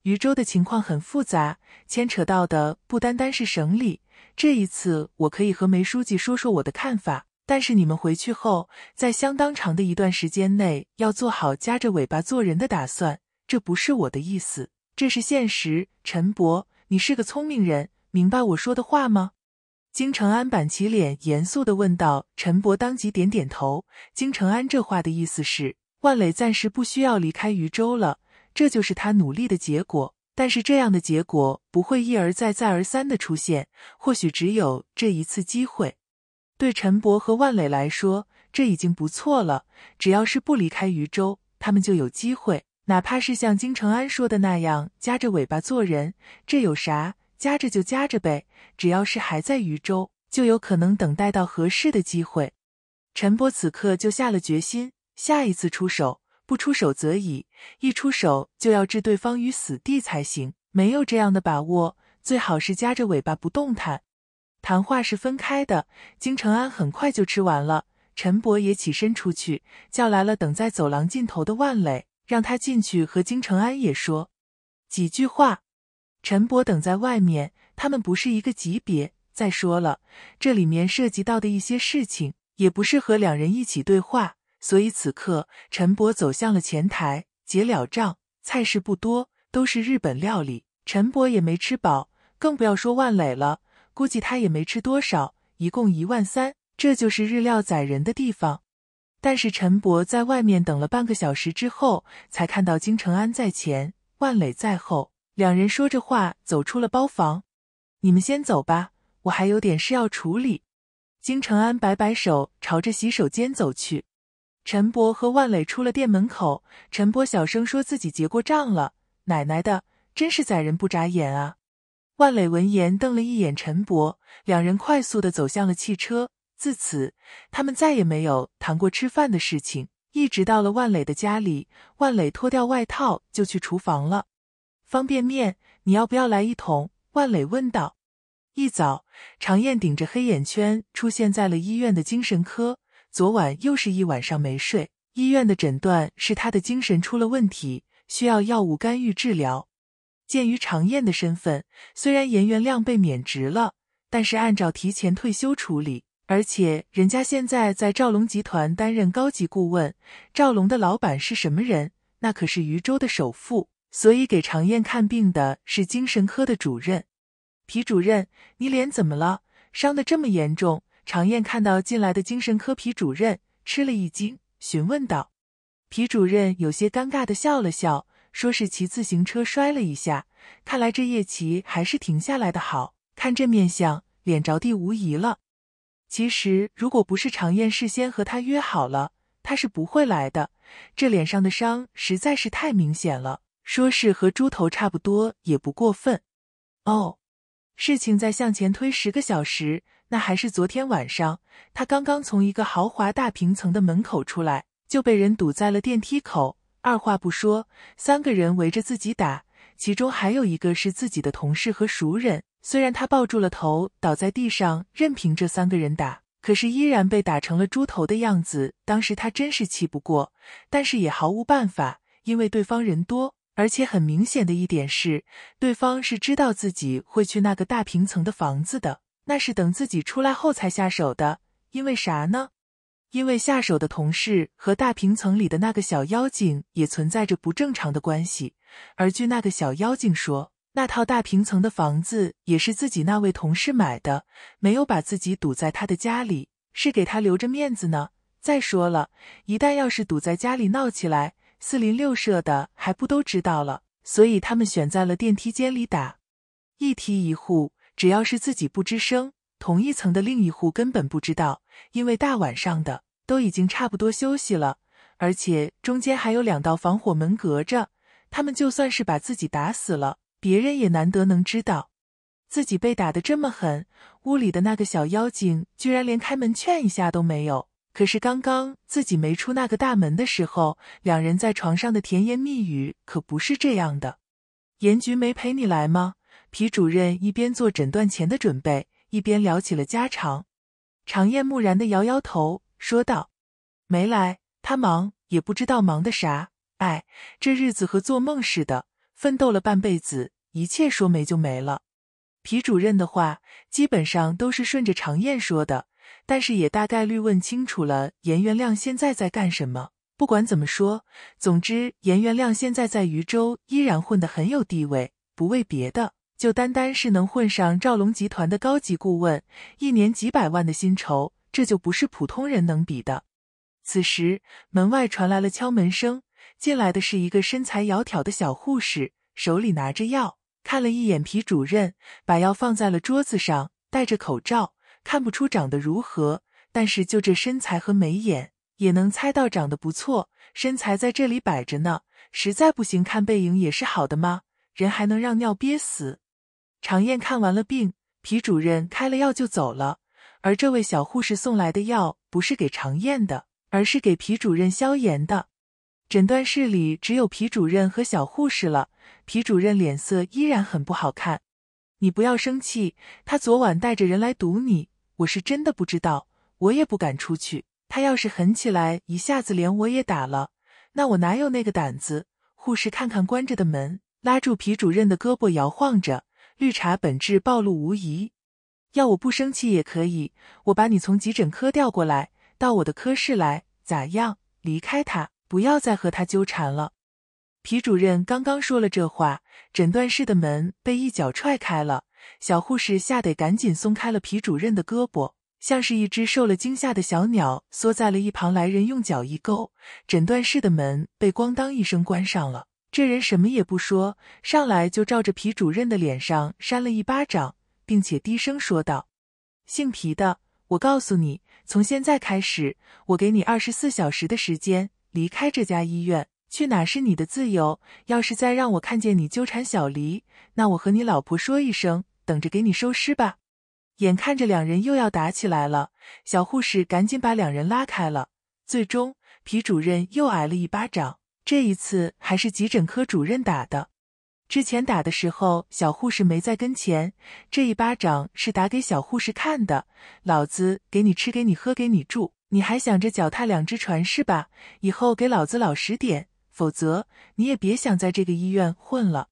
禹州的情况很复杂，牵扯到的不单单是省里。这一次，我可以和梅书记说说我的看法，但是你们回去后，在相当长的一段时间内，要做好夹着尾巴做人的打算。这不是我的意思，这是现实。陈博，你是个聪明人，明白我说的话吗？”金承安板起脸，严肃地问道。陈博当即点点头。金承安这话的意思是，万磊暂时不需要离开禹州了。这就是他努力的结果，但是这样的结果不会一而再、再而三的出现。或许只有这一次机会，对陈博和万磊来说，这已经不错了。只要是不离开渝州，他们就有机会。哪怕是像金承安说的那样，夹着尾巴做人，这有啥？夹着就夹着呗。只要是还在渝州，就有可能等待到合适的机会。陈博此刻就下了决心，下一次出手。不出手则已，一出手就要置对方于死地才行。没有这样的把握，最好是夹着尾巴不动弹。谈话是分开的。金承安很快就吃完了，陈博也起身出去，叫来了等在走廊尽头的万磊，让他进去和金承安也说几句话。陈博等在外面，他们不是一个级别。再说了，这里面涉及到的一些事情，也不适合两人一起对话。所以此刻，陈伯走向了前台结了账，菜式不多，都是日本料理。陈伯也没吃饱，更不要说万磊了，估计他也没吃多少。一共一万三，这就是日料宰人的地方。但是陈伯在外面等了半个小时之后，才看到金承安在前，万磊在后，两人说着话走出了包房。你们先走吧，我还有点事要处理。金承安摆摆手，朝着洗手间走去。陈博和万磊出了店门口，陈博小声说自己结过账了。奶奶的，真是宰人不眨眼啊！万磊闻言瞪了一眼陈博，两人快速的走向了汽车。自此，他们再也没有谈过吃饭的事情，一直到了万磊的家里。万磊脱掉外套就去厨房了。方便面，你要不要来一桶？万磊问道。一早，常燕顶着黑眼圈出现在了医院的精神科。昨晚又是一晚上没睡，医院的诊断是他的精神出了问题，需要药物干预治疗。鉴于常燕的身份，虽然严元亮被免职了，但是按照提前退休处理，而且人家现在在赵龙集团担任高级顾问。赵龙的老板是什么人？那可是渝州的首富，所以给常燕看病的是精神科的主任，皮主任，你脸怎么了？伤的这么严重？常艳看到进来的精神科皮主任，吃了一惊，询问道：“皮主任有些尴尬的笑了笑，说是骑自行车摔了一下。看来这夜骑还是停下来的好。看这面相，脸着地无疑了。其实如果不是常艳事先和他约好了，他是不会来的。这脸上的伤实在是太明显了，说是和猪头差不多也不过分。哦，事情再向前推十个小时。”那还是昨天晚上，他刚刚从一个豪华大平层的门口出来，就被人堵在了电梯口。二话不说，三个人围着自己打，其中还有一个是自己的同事和熟人。虽然他抱住了头，倒在地上，任凭这三个人打，可是依然被打成了猪头的样子。当时他真是气不过，但是也毫无办法，因为对方人多，而且很明显的一点是，对方是知道自己会去那个大平层的房子的。那是等自己出来后才下手的，因为啥呢？因为下手的同事和大平层里的那个小妖精也存在着不正常的关系。而据那个小妖精说，那套大平层的房子也是自己那位同事买的，没有把自己堵在他的家里，是给他留着面子呢。再说了，一旦要是堵在家里闹起来，四邻六舍的还不都知道了。所以他们选在了电梯间里打，一梯一户。只要是自己不吱声，同一层的另一户根本不知道，因为大晚上的都已经差不多休息了，而且中间还有两道防火门隔着，他们就算是把自己打死了，别人也难得能知道。自己被打得这么狠，屋里的那个小妖精居然连开门劝一下都没有。可是刚刚自己没出那个大门的时候，两人在床上的甜言蜜语可不是这样的。严局没陪你来吗？皮主任一边做诊断前的准备，一边聊起了家常。常燕木然的摇摇头，说道：“没来，他忙，也不知道忙的啥。哎，这日子和做梦似的，奋斗了半辈子，一切说没就没了。”皮主任的话基本上都是顺着常燕说的，但是也大概率问清楚了严元亮现在在干什么。不管怎么说，总之严元亮现在在渝州依然混得很有地位，不为别的。就单单是能混上赵龙集团的高级顾问，一年几百万的薪酬，这就不是普通人能比的。此时门外传来了敲门声，进来的是一个身材窈窕的小护士，手里拿着药，看了一眼皮主任，把药放在了桌子上，戴着口罩，看不出长得如何，但是就这身材和眉眼，也能猜到长得不错。身材在这里摆着呢，实在不行，看背影也是好的嘛。人还能让尿憋死？常燕看完了病，皮主任开了药就走了。而这位小护士送来的药不是给常燕的，而是给皮主任消炎的。诊断室里只有皮主任和小护士了。皮主任脸色依然很不好看。你不要生气，他昨晚带着人来堵你，我是真的不知道，我也不敢出去。他要是狠起来，一下子连我也打了，那我哪有那个胆子？护士看看关着的门，拉住皮主任的胳膊摇晃着。绿茶本质暴露无遗，要我不生气也可以。我把你从急诊科调过来，到我的科室来，咋样？离开他，不要再和他纠缠了。皮主任刚刚说了这话，诊断室的门被一脚踹开了，小护士吓得赶紧松开了皮主任的胳膊，像是一只受了惊吓的小鸟，缩在了一旁。来人用脚一勾，诊断室的门被咣当一声关上了。这人什么也不说，上来就照着皮主任的脸上扇了一巴掌，并且低声说道：“姓皮的，我告诉你，从现在开始，我给你二十四小时的时间离开这家医院，去哪是你的自由。要是再让我看见你纠缠小黎，那我和你老婆说一声，等着给你收尸吧。”眼看着两人又要打起来了，小护士赶紧把两人拉开了。最终，皮主任又挨了一巴掌。这一次还是急诊科主任打的，之前打的时候小护士没在跟前，这一巴掌是打给小护士看的。老子给你吃，给你喝，给你住，你还想着脚踏两只船是吧？以后给老子老实点，否则你也别想在这个医院混了。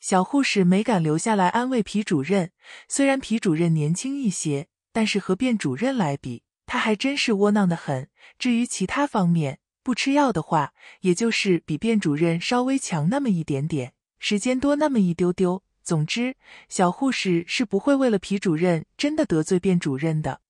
小护士没敢留下来安慰皮主任，虽然皮主任年轻一些，但是和卞主任来比，他还真是窝囊的很。至于其他方面，不吃药的话，也就是比卞主任稍微强那么一点点，时间多那么一丢丢。总之，小护士是不会为了皮主任真的得罪卞主任的。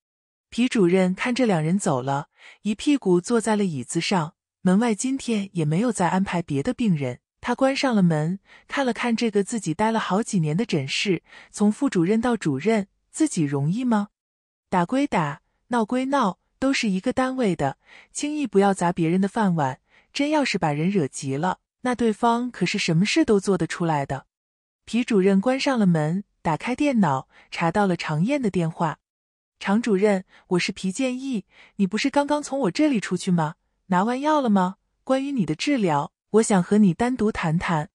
皮主任看这两人走了，一屁股坐在了椅子上。门外今天也没有再安排别的病人，他关上了门，看了看这个自己待了好几年的诊室。从副主任到主任，自己容易吗？打归打，闹归闹。都是一个单位的，轻易不要砸别人的饭碗。真要是把人惹急了，那对方可是什么事都做得出来的。皮主任关上了门，打开电脑，查到了常燕的电话。常主任，我是皮建义，你不是刚刚从我这里出去吗？拿完药了吗？关于你的治疗，我想和你单独谈谈。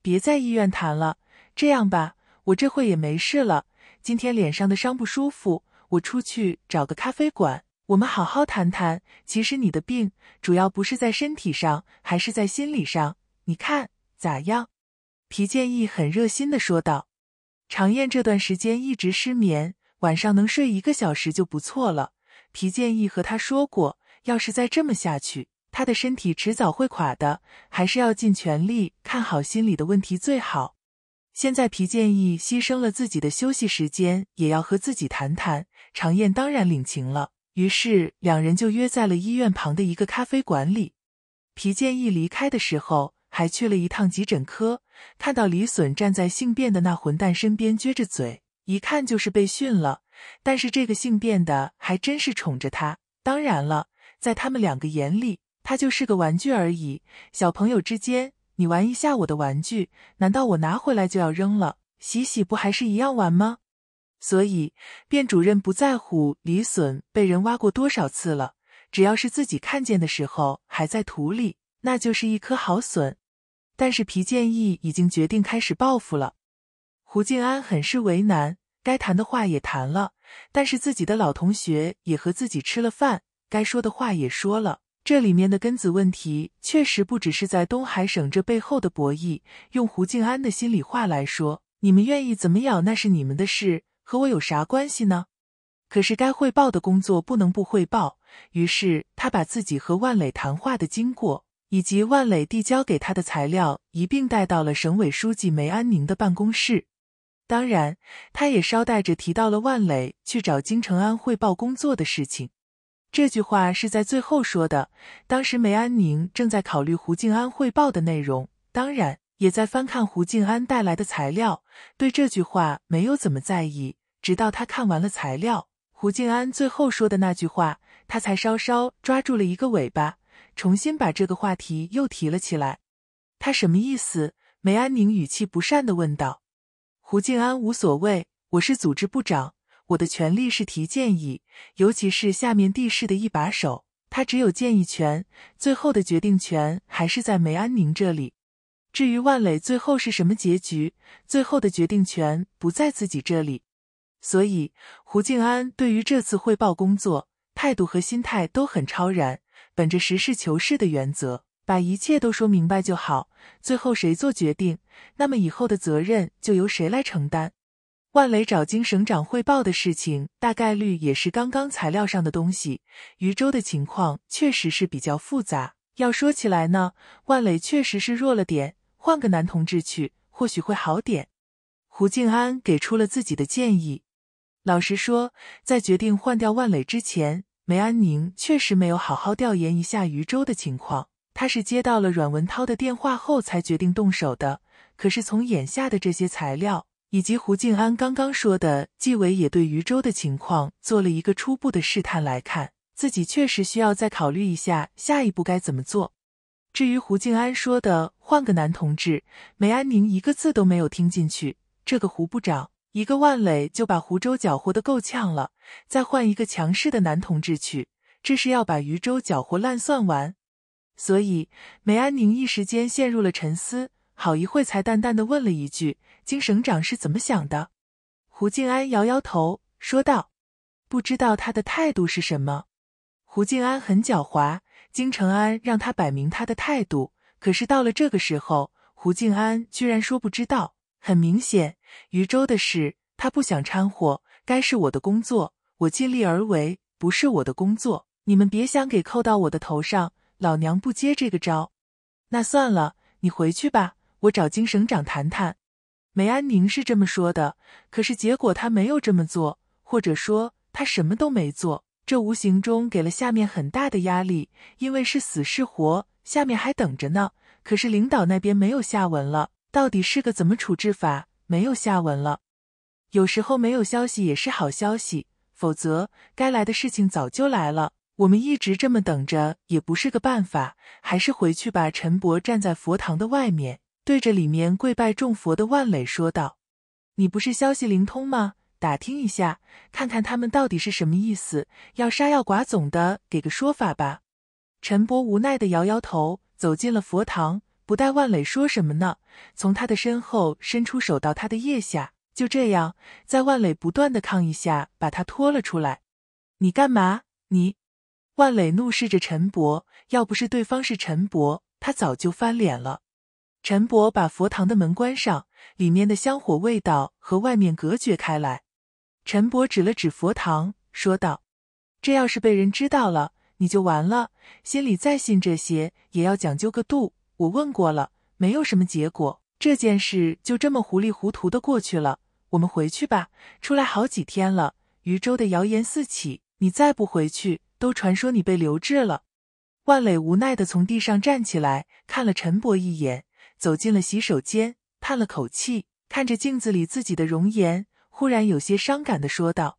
别在医院谈了，这样吧，我这会也没事了。今天脸上的伤不舒服，我出去找个咖啡馆。我们好好谈谈，其实你的病主要不是在身体上，还是在心理上。你看咋样？皮建议很热心的说道。常燕这段时间一直失眠，晚上能睡一个小时就不错了。皮建议和他说过，要是再这么下去，他的身体迟早会垮的，还是要尽全力看好心理的问题最好。现在皮建议牺牲了自己的休息时间，也要和自己谈谈。常燕当然领情了。于是两人就约在了医院旁的一个咖啡馆里。皮建义离开的时候，还去了一趟急诊科，看到李隼站在性变的那混蛋身边，撅着嘴，一看就是被训了。但是这个性变的还真是宠着他，当然了，在他们两个眼里，他就是个玩具而已。小朋友之间，你玩一下我的玩具，难道我拿回来就要扔了？洗洗不还是一样玩吗？所以，卞主任不在乎李笋被人挖过多少次了，只要是自己看见的时候还在土里，那就是一颗好笋。但是皮建义已经决定开始报复了，胡静安很是为难。该谈的话也谈了，但是自己的老同学也和自己吃了饭，该说的话也说了。这里面的根子问题，确实不只是在东海省这背后的博弈。用胡静安的心里话来说，你们愿意怎么咬，那是你们的事。和我有啥关系呢？可是该汇报的工作不能不汇报，于是他把自己和万磊谈话的经过，以及万磊递交给他的材料一并带到了省委书记梅安宁的办公室。当然，他也捎带着提到了万磊去找金承安汇报工作的事情。这句话是在最后说的，当时梅安宁正在考虑胡静安汇报的内容。当然。也在翻看胡静安带来的材料，对这句话没有怎么在意。直到他看完了材料，胡静安最后说的那句话，他才稍稍抓住了一个尾巴，重新把这个话题又提了起来。他什么意思？梅安宁语气不善的问道。胡静安无所谓，我是组织部长，我的权利是提建议，尤其是下面地市的一把手，他只有建议权，最后的决定权还是在梅安宁这里。至于万磊最后是什么结局，最后的决定权不在自己这里，所以胡静安对于这次汇报工作态度和心态都很超然，本着实事求是的原则，把一切都说明白就好。最后谁做决定，那么以后的责任就由谁来承担。万磊找金省长汇报的事情，大概率也是刚刚材料上的东西。渝州的情况确实是比较复杂，要说起来呢，万磊确实是弱了点。换个男同志去或许会好点，胡静安给出了自己的建议。老实说，在决定换掉万磊之前，梅安宁确实没有好好调研一下余州的情况。他是接到了阮文涛的电话后才决定动手的。可是从眼下的这些材料，以及胡静安刚刚说的，纪委也对余州的情况做了一个初步的试探来看，自己确实需要再考虑一下下一步该怎么做。至于胡静安说的。换个男同志，梅安宁一个字都没有听进去。这个胡部长一个万磊就把湖州搅和的够呛了，再换一个强势的男同志去，这是要把渝州搅和烂算完。所以梅安宁一时间陷入了沉思，好一会才淡淡的问了一句：“金省长是怎么想的？”胡静安摇摇头说道：“不知道他的态度是什么。”胡静安很狡猾，金成安让他摆明他的态度。可是到了这个时候，胡静安居然说不知道。很明显，余州的事他不想掺和，该是我的工作，我尽力而为；不是我的工作，你们别想给扣到我的头上，老娘不接这个招。那算了，你回去吧，我找金省长谈谈。梅安宁是这么说的，可是结果他没有这么做，或者说他什么都没做，这无形中给了下面很大的压力，因为是死是活。下面还等着呢，可是领导那边没有下文了，到底是个怎么处置法？没有下文了，有时候没有消息也是好消息，否则该来的事情早就来了。我们一直这么等着也不是个办法，还是回去吧。陈伯站在佛堂的外面，对着里面跪拜众佛的万磊说道：“你不是消息灵通吗？打听一下，看看他们到底是什么意思，要杀要剐总的给个说法吧。”陈伯无奈的摇摇头，走进了佛堂。不带万磊说什么呢，从他的身后伸出手到他的腋下，就这样，在万磊不断的抗议下，把他拖了出来。“你干嘛？”你，万磊怒视着陈博。要不是对方是陈博，他早就翻脸了。陈博把佛堂的门关上，里面的香火味道和外面隔绝开来。陈博指了指佛堂，说道：“这要是被人知道了。”你就完了，心里再信这些，也要讲究个度。我问过了，没有什么结果，这件事就这么糊里糊涂的过去了。我们回去吧，出来好几天了，渔州的谣言四起，你再不回去，都传说你被留置了。万磊无奈的从地上站起来，看了陈伯一眼，走进了洗手间，叹了口气，看着镜子里自己的容颜，忽然有些伤感的说道：“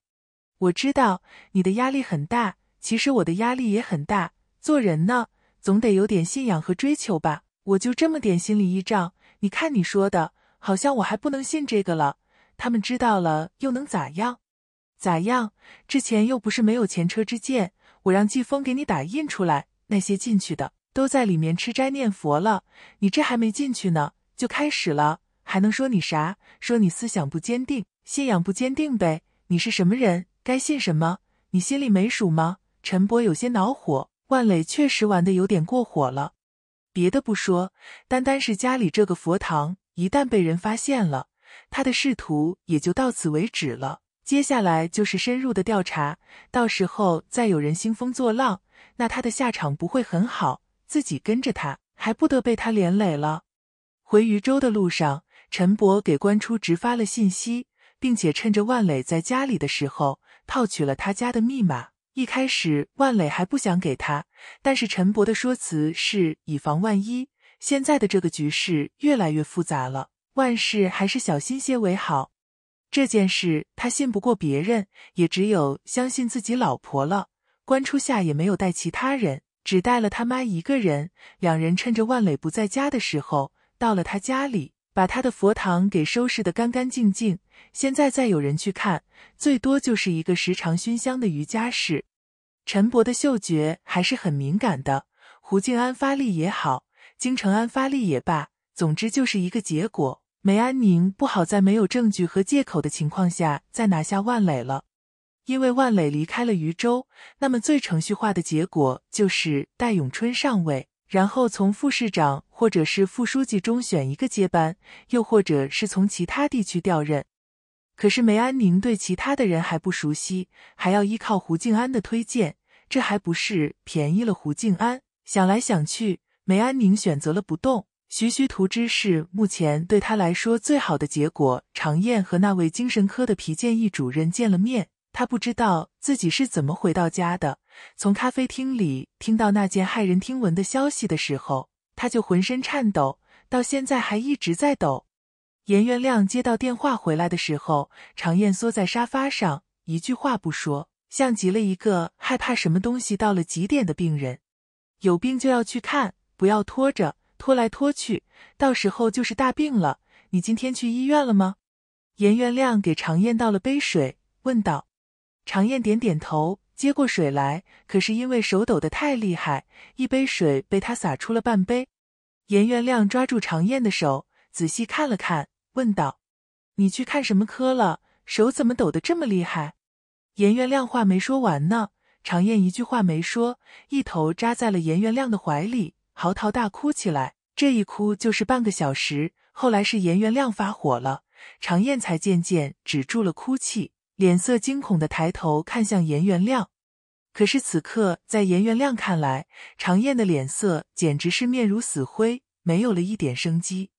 我知道你的压力很大。”其实我的压力也很大，做人呢，总得有点信仰和追求吧。我就这么点心理依仗，你看你说的，好像我还不能信这个了。他们知道了又能咋样？咋样？之前又不是没有前车之鉴。我让季风给你打印出来，那些进去的都在里面吃斋念佛了。你这还没进去呢，就开始了，还能说你啥？说你思想不坚定，信仰不坚定呗。你是什么人？该信什么？你心里没数吗？陈伯有些恼火，万磊确实玩的有点过火了。别的不说，单单是家里这个佛堂，一旦被人发现了，他的仕途也就到此为止了。接下来就是深入的调查，到时候再有人兴风作浪，那他的下场不会很好。自己跟着他，还不得被他连累了？回禹州的路上，陈博给关初直发了信息，并且趁着万磊在家里的时候，套取了他家的密码。一开始，万磊还不想给他，但是陈博的说辞是以防万一。现在的这个局势越来越复杂了，万事还是小心些为好。这件事他信不过别人，也只有相信自己老婆了。关初夏也没有带其他人，只带了他妈一个人。两人趁着万磊不在家的时候，到了他家里。把他的佛堂给收拾得干干净净，现在再有人去看，最多就是一个时常熏香的瑜伽室。陈伯的嗅觉还是很敏感的，胡静安发力也好，金城安发力也罢，总之就是一个结果，梅安宁不好在没有证据和借口的情况下再拿下万磊了，因为万磊离开了渝州，那么最程序化的结果就是戴永春上位。然后从副市长或者是副书记中选一个接班，又或者是从其他地区调任。可是梅安宁对其他的人还不熟悉，还要依靠胡静安的推荐，这还不是便宜了胡静安？想来想去，梅安宁选择了不动。徐徐图之是目前对他来说最好的结果。常燕和那位精神科的皮建义主任见了面，他不知道自己是怎么回到家的。从咖啡厅里听到那件骇人听闻的消息的时候，他就浑身颤抖，到现在还一直在抖。严元亮接到电话回来的时候，常燕缩在沙发上，一句话不说，像极了一个害怕什么东西到了极点的病人。有病就要去看，不要拖着，拖来拖去，到时候就是大病了。你今天去医院了吗？严元亮给常燕倒了杯水，问道。常燕点点头。接过水来，可是因为手抖得太厉害，一杯水被他洒出了半杯。颜元亮抓住常燕的手，仔细看了看，问道：“你去看什么科了？手怎么抖得这么厉害？”颜元亮话没说完呢，常燕一句话没说，一头扎在了颜元亮的怀里，嚎啕大哭起来。这一哭就是半个小时，后来是颜元亮发火了，常燕才渐渐止住了哭泣。脸色惊恐的抬头看向颜元亮，可是此刻在颜元亮看来，常燕的脸色简直是面如死灰，没有了一点生机。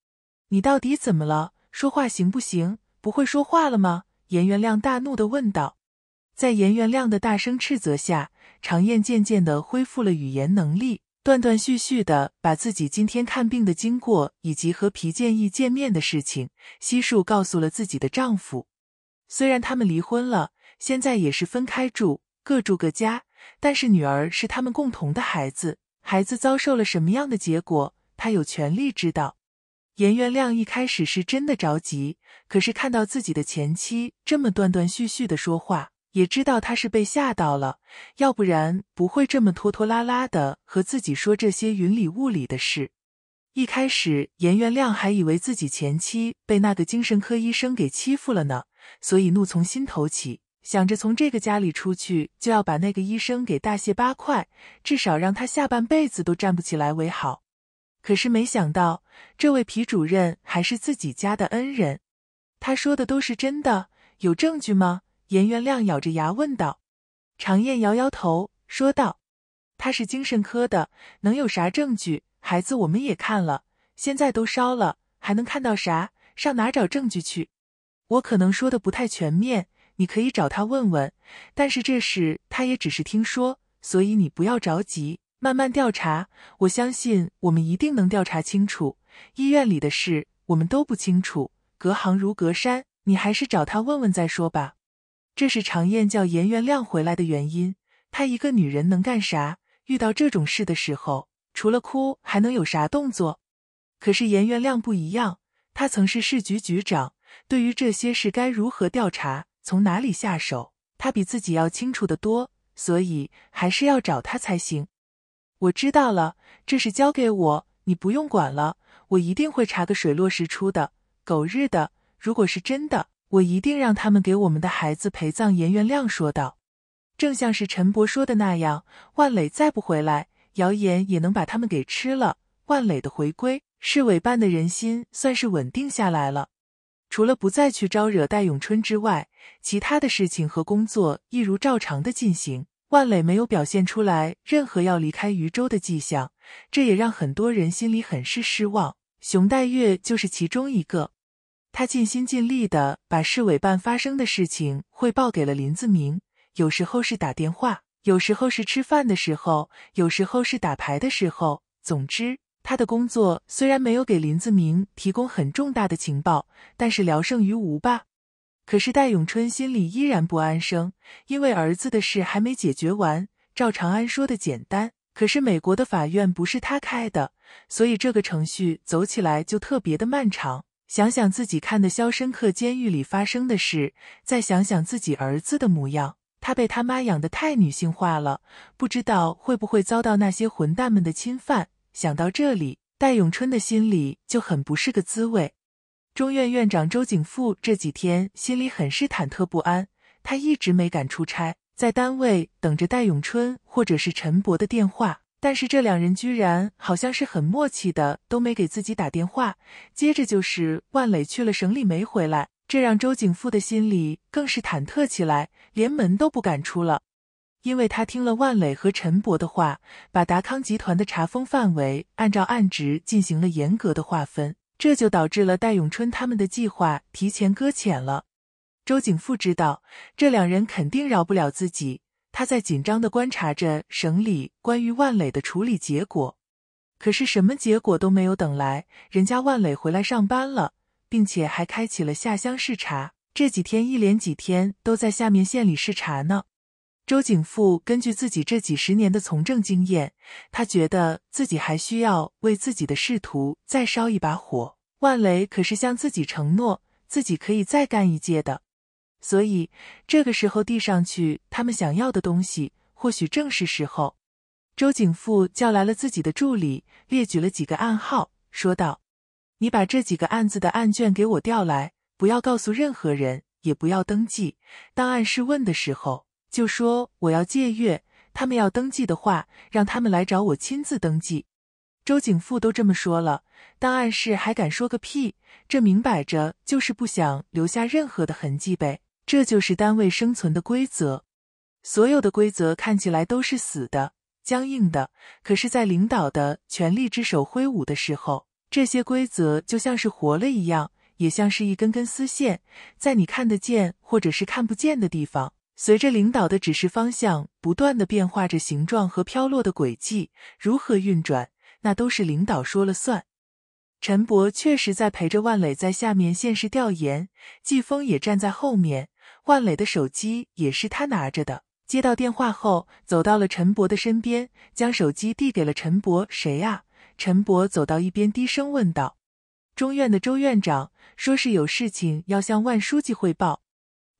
你到底怎么了？说话行不行？不会说话了吗？颜元亮大怒的问道。在颜元亮的大声斥责下，常燕渐渐的恢复了语言能力，断断续续的把自己今天看病的经过以及和皮建义见面的事情悉数告诉了自己的丈夫。虽然他们离婚了，现在也是分开住，各住各家，但是女儿是他们共同的孩子，孩子遭受了什么样的结果，他有权利知道。严元亮一开始是真的着急，可是看到自己的前妻这么断断续续的说话，也知道他是被吓到了，要不然不会这么拖拖拉拉的和自己说这些云里雾里的事。一开始，严元亮还以为自己前妻被那个精神科医生给欺负了呢。所以怒从心头起，想着从这个家里出去，就要把那个医生给大卸八块，至少让他下半辈子都站不起来为好。可是没想到，这位皮主任还是自己家的恩人，他说的都是真的，有证据吗？严元亮咬着牙问道。常燕摇摇头说道：“他是精神科的，能有啥证据？孩子我们也看了，现在都烧了，还能看到啥？上哪找证据去？”我可能说的不太全面，你可以找他问问。但是这事他也只是听说，所以你不要着急，慢慢调查。我相信我们一定能调查清楚。医院里的事我们都不清楚，隔行如隔山，你还是找他问问再说吧。这是常燕叫严元亮回来的原因。她一个女人能干啥？遇到这种事的时候，除了哭还能有啥动作？可是严元亮不一样，他曾是市局局长。对于这些事该如何调查，从哪里下手，他比自己要清楚的多，所以还是要找他才行。我知道了，这事交给我，你不用管了，我一定会查个水落石出的。狗日的，如果是真的，我一定让他们给我们的孩子陪葬。”颜元亮说道。正像是陈伯说的那样，万磊再不回来，谣言也能把他们给吃了。万磊的回归，市委办的人心算是稳定下来了。除了不再去招惹戴永春之外，其他的事情和工作一如照常的进行。万磊没有表现出来任何要离开渝州的迹象，这也让很多人心里很是失望。熊黛月就是其中一个，他尽心尽力的把市委办发生的事情汇报给了林子明，有时候是打电话，有时候是吃饭的时候，有时候是打牌的时候，总之。他的工作虽然没有给林子明提供很重大的情报，但是聊胜于无吧。可是戴永春心里依然不安生，因为儿子的事还没解决完。赵长安说的简单，可是美国的法院不是他开的，所以这个程序走起来就特别的漫长。想想自己看的《肖申克监狱》里发生的事，再想想自己儿子的模样，他被他妈养的太女性化了，不知道会不会遭到那些混蛋们的侵犯。想到这里，戴永春的心里就很不是个滋味。中院院长周景富这几天心里很是忐忑不安，他一直没敢出差，在单位等着戴永春或者是陈博的电话，但是这两人居然好像是很默契的，都没给自己打电话。接着就是万磊去了省里没回来，这让周景富的心里更是忐忑起来，连门都不敢出了。因为他听了万磊和陈博的话，把达康集团的查封范围按照案值进行了严格的划分，这就导致了戴永春他们的计划提前搁浅了。周景富知道这两人肯定饶不了自己，他在紧张的观察着省里关于万磊的处理结果，可是什么结果都没有等来，人家万磊回来上班了，并且还开启了下乡视察，这几天一连几天都在下面县里视察呢。周景富根据自己这几十年的从政经验，他觉得自己还需要为自己的仕途再烧一把火。万雷可是向自己承诺，自己可以再干一届的，所以这个时候递上去他们想要的东西，或许正是时候。周景富叫来了自己的助理，列举了几个案号，说道：“你把这几个案子的案卷给我调来，不要告诉任何人，也不要登记。档案室问的时候。”就说我要借阅，他们要登记的话，让他们来找我亲自登记。周景富都这么说了，档案室还敢说个屁？这明摆着就是不想留下任何的痕迹呗。这就是单位生存的规则。所有的规则看起来都是死的、僵硬的，可是，在领导的权力之手挥舞的时候，这些规则就像是活了一样，也像是一根根丝线，在你看得见或者是看不见的地方。随着领导的指示方向不断的变化着形状和飘落的轨迹，如何运转，那都是领导说了算。陈博确实在陪着万磊在下面现实调研，季风也站在后面，万磊的手机也是他拿着的。接到电话后，走到了陈博的身边，将手机递给了陈博：“谁呀？”陈博走到一边，低声问道：“中院的周院长说是有事情要向万书记汇报。”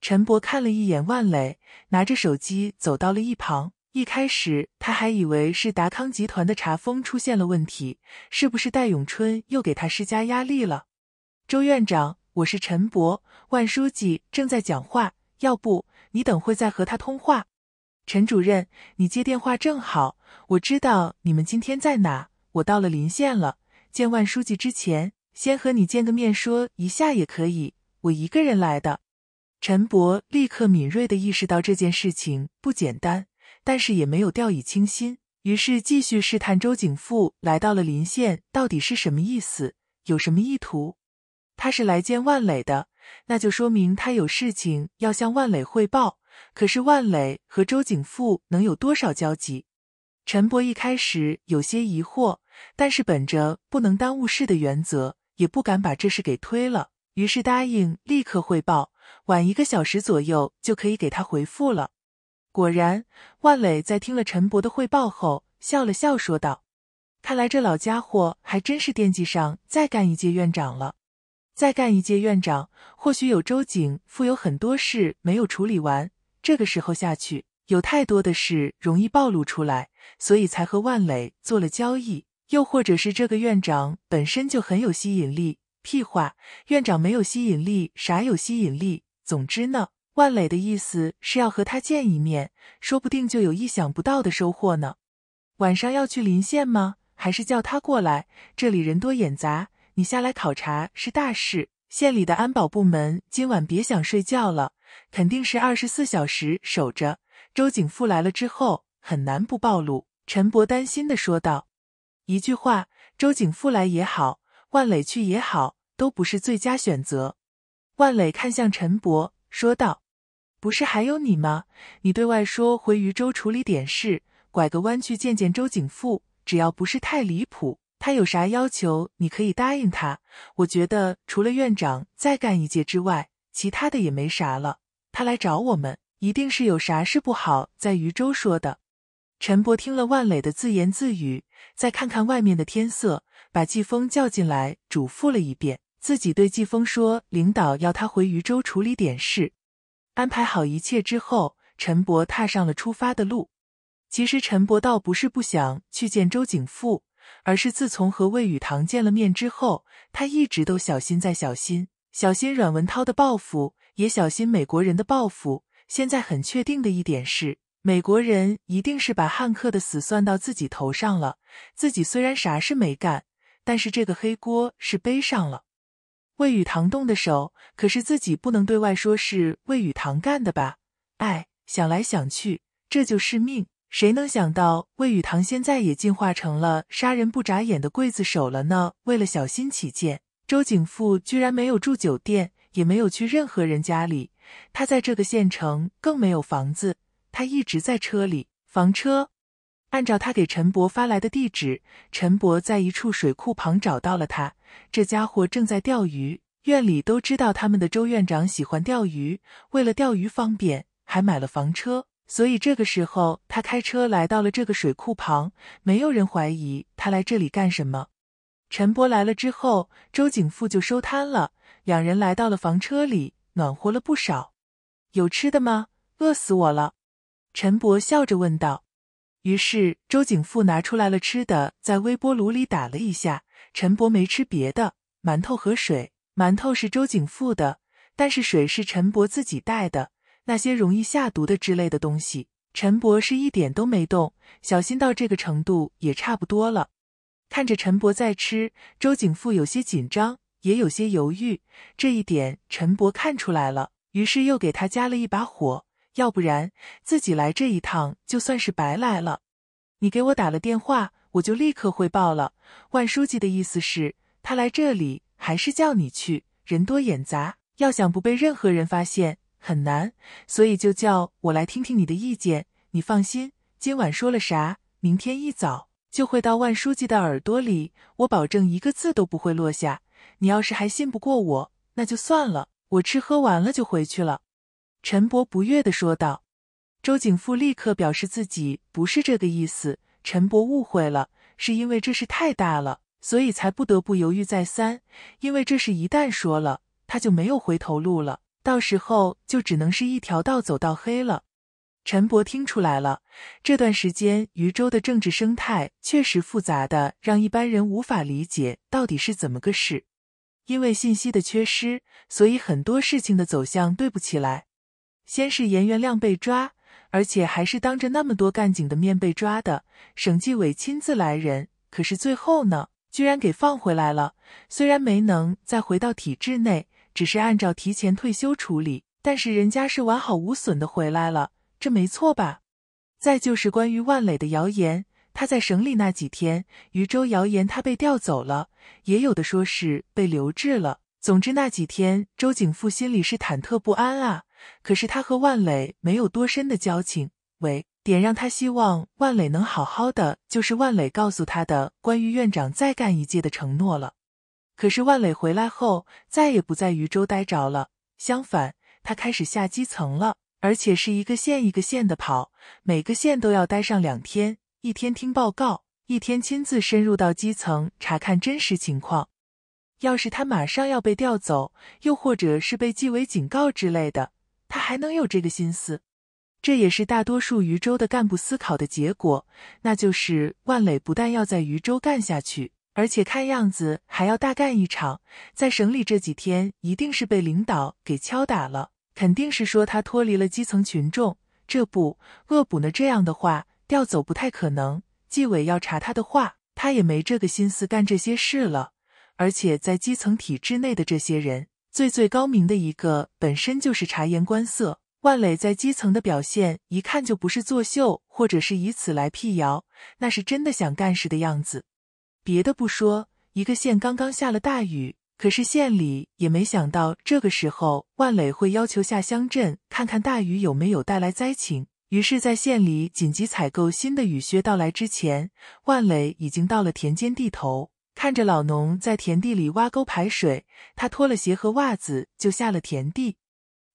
陈博看了一眼万磊，拿着手机走到了一旁。一开始他还以为是达康集团的查封出现了问题，是不是戴永春又给他施加压力了？周院长，我是陈博，万书记正在讲话，要不你等会再和他通话？陈主任，你接电话正好，我知道你们今天在哪。我到了临县了，见万书记之前，先和你见个面说一下也可以。我一个人来的。陈博立刻敏锐地意识到这件事情不简单，但是也没有掉以轻心，于是继续试探周景富来到了临县，到底是什么意思，有什么意图？他是来见万磊的，那就说明他有事情要向万磊汇报。可是万磊和周景富能有多少交集？陈博一开始有些疑惑，但是本着不能耽误事的原则，也不敢把这事给推了，于是答应立刻汇报。晚一个小时左右就可以给他回复了。果然，万磊在听了陈博的汇报后笑了笑，说道：“看来这老家伙还真是惦记上再干一届院长了。再干一届院长，或许有周景富有很多事没有处理完。这个时候下去，有太多的事容易暴露出来，所以才和万磊做了交易。又或者是这个院长本身就很有吸引力。”屁话，院长没有吸引力，啥有吸引力？总之呢，万磊的意思是要和他见一面，说不定就有意想不到的收获呢。晚上要去临县吗？还是叫他过来？这里人多眼杂，你下来考察是大事。县里的安保部门今晚别想睡觉了，肯定是二十四小时守着。周景富来了之后，很难不暴露。陈博担心的说道。一句话，周景富来也好。万磊去也好，都不是最佳选择。万磊看向陈博，说道：“不是还有你吗？你对外说回渝州处理点事，拐个弯去见见周景富。只要不是太离谱，他有啥要求你可以答应他。我觉得除了院长再干一届之外，其他的也没啥了。他来找我们，一定是有啥事不好在渝州说的。”陈博听了万磊的自言自语，再看看外面的天色。把季风叫进来，嘱咐了一遍。自己对季风说：“领导要他回渝州处理点事。”安排好一切之后，陈伯踏上了出发的路。其实陈伯倒不是不想去见周景富，而是自从和魏雨堂见了面之后，他一直都小心再小心，小心阮文涛的报复，也小心美国人的报复。现在很确定的一点是，美国人一定是把汉克的死算到自己头上了。自己虽然啥事没干。但是这个黑锅是背上了，魏雨堂动的手，可是自己不能对外说是魏雨堂干的吧？哎，想来想去，这就是命。谁能想到魏雨堂现在也进化成了杀人不眨眼的刽子手了呢？为了小心起见，周景富居然没有住酒店，也没有去任何人家里，他在这个县城更没有房子，他一直在车里，房车。按照他给陈伯发来的地址，陈伯在一处水库旁找到了他。这家伙正在钓鱼。院里都知道他们的周院长喜欢钓鱼，为了钓鱼方便，还买了房车。所以这个时候，他开车来到了这个水库旁，没有人怀疑他来这里干什么。陈伯来了之后，周景富就收摊了。两人来到了房车里，暖和了不少。有吃的吗？饿死我了！陈伯笑着问道。于是周景富拿出来了吃的，在微波炉里打了一下。陈伯没吃别的，馒头和水。馒头是周景富的，但是水是陈伯自己带的。那些容易下毒的之类的东西，陈伯是一点都没动。小心到这个程度也差不多了。看着陈伯在吃，周景富有些紧张，也有些犹豫。这一点陈伯看出来了，于是又给他加了一把火。要不然自己来这一趟就算是白来了。你给我打了电话，我就立刻汇报了。万书记的意思是，他来这里还是叫你去，人多眼杂，要想不被任何人发现很难，所以就叫我来听听你的意见。你放心，今晚说了啥，明天一早就会到万书记的耳朵里，我保证一个字都不会落下。你要是还信不过我，那就算了，我吃喝完了就回去了。陈博不悦地说道：“周景富立刻表示自己不是这个意思，陈博误会了，是因为这事太大了，所以才不得不犹豫再三。因为这事一旦说了，他就没有回头路了，到时候就只能是一条道走到黑了。”陈博听出来了，这段时间渝州的政治生态确实复杂的让一般人无法理解到底是怎么个事，因为信息的缺失，所以很多事情的走向对不起来。先是严元亮被抓，而且还是当着那么多干警的面被抓的。省纪委亲自来人，可是最后呢，居然给放回来了。虽然没能再回到体制内，只是按照提前退休处理，但是人家是完好无损的回来了，这没错吧？再就是关于万磊的谣言，他在省里那几天，余州谣言他被调走了，也有的说是被留置了。总之那几天，周景富心里是忐忑不安啊。可是他和万磊没有多深的交情，唯点让他希望万磊能好好的，就是万磊告诉他的关于院长再干一届的承诺了。可是万磊回来后，再也不在渝州待着了，相反，他开始下基层了，而且是一个县一个县的跑，每个县都要待上两天，一天听报告，一天亲自深入到基层查看真实情况。要是他马上要被调走，又或者是被纪委警告之类的。他还能有这个心思？这也是大多数渝州的干部思考的结果，那就是万磊不但要在渝州干下去，而且看样子还要大干一场。在省里这几天，一定是被领导给敲打了，肯定是说他脱离了基层群众，这不恶补呢。这样的话，调走不太可能。纪委要查他的话，他也没这个心思干这些事了。而且在基层体制内的这些人。最最高明的一个本身就是察言观色。万磊在基层的表现，一看就不是作秀，或者是以此来辟谣，那是真的想干事的样子。别的不说，一个县刚刚下了大雨，可是县里也没想到这个时候万磊会要求下乡镇看看大雨有没有带来灾情。于是，在县里紧急采购新的雨靴到来之前，万磊已经到了田间地头。看着老农在田地里挖沟排水，他脱了鞋和袜子就下了田地。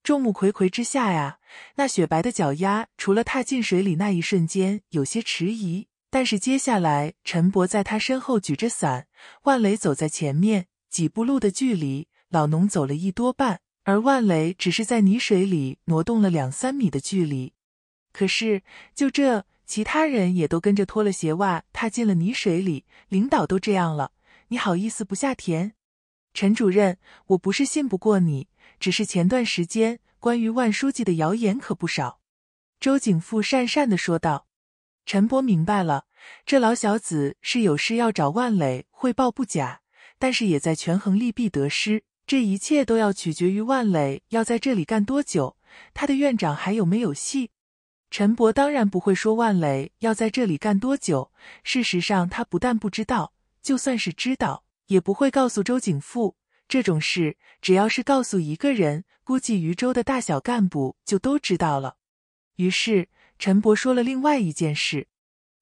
众目睽睽之下呀，那雪白的脚丫除了踏进水里那一瞬间有些迟疑，但是接下来，陈伯在他身后举着伞，万雷走在前面。几步路的距离，老农走了一多半，而万雷只是在泥水里挪动了两三米的距离。可是就这，其他人也都跟着脱了鞋袜，踏进了泥水里。领导都这样了。你好意思不下田，陈主任，我不是信不过你，只是前段时间关于万书记的谣言可不少。周景富讪讪的说道：“陈伯明白了，这老小子是有事要找万磊汇报不假，但是也在权衡利弊得失。这一切都要取决于万磊要在这里干多久，他的院长还有没有戏？”陈伯当然不会说万磊要在这里干多久，事实上他不但不知道。就算是知道，也不会告诉周景富这种事。只要是告诉一个人，估计渝州的大小干部就都知道了。于是，陈伯说了另外一件事，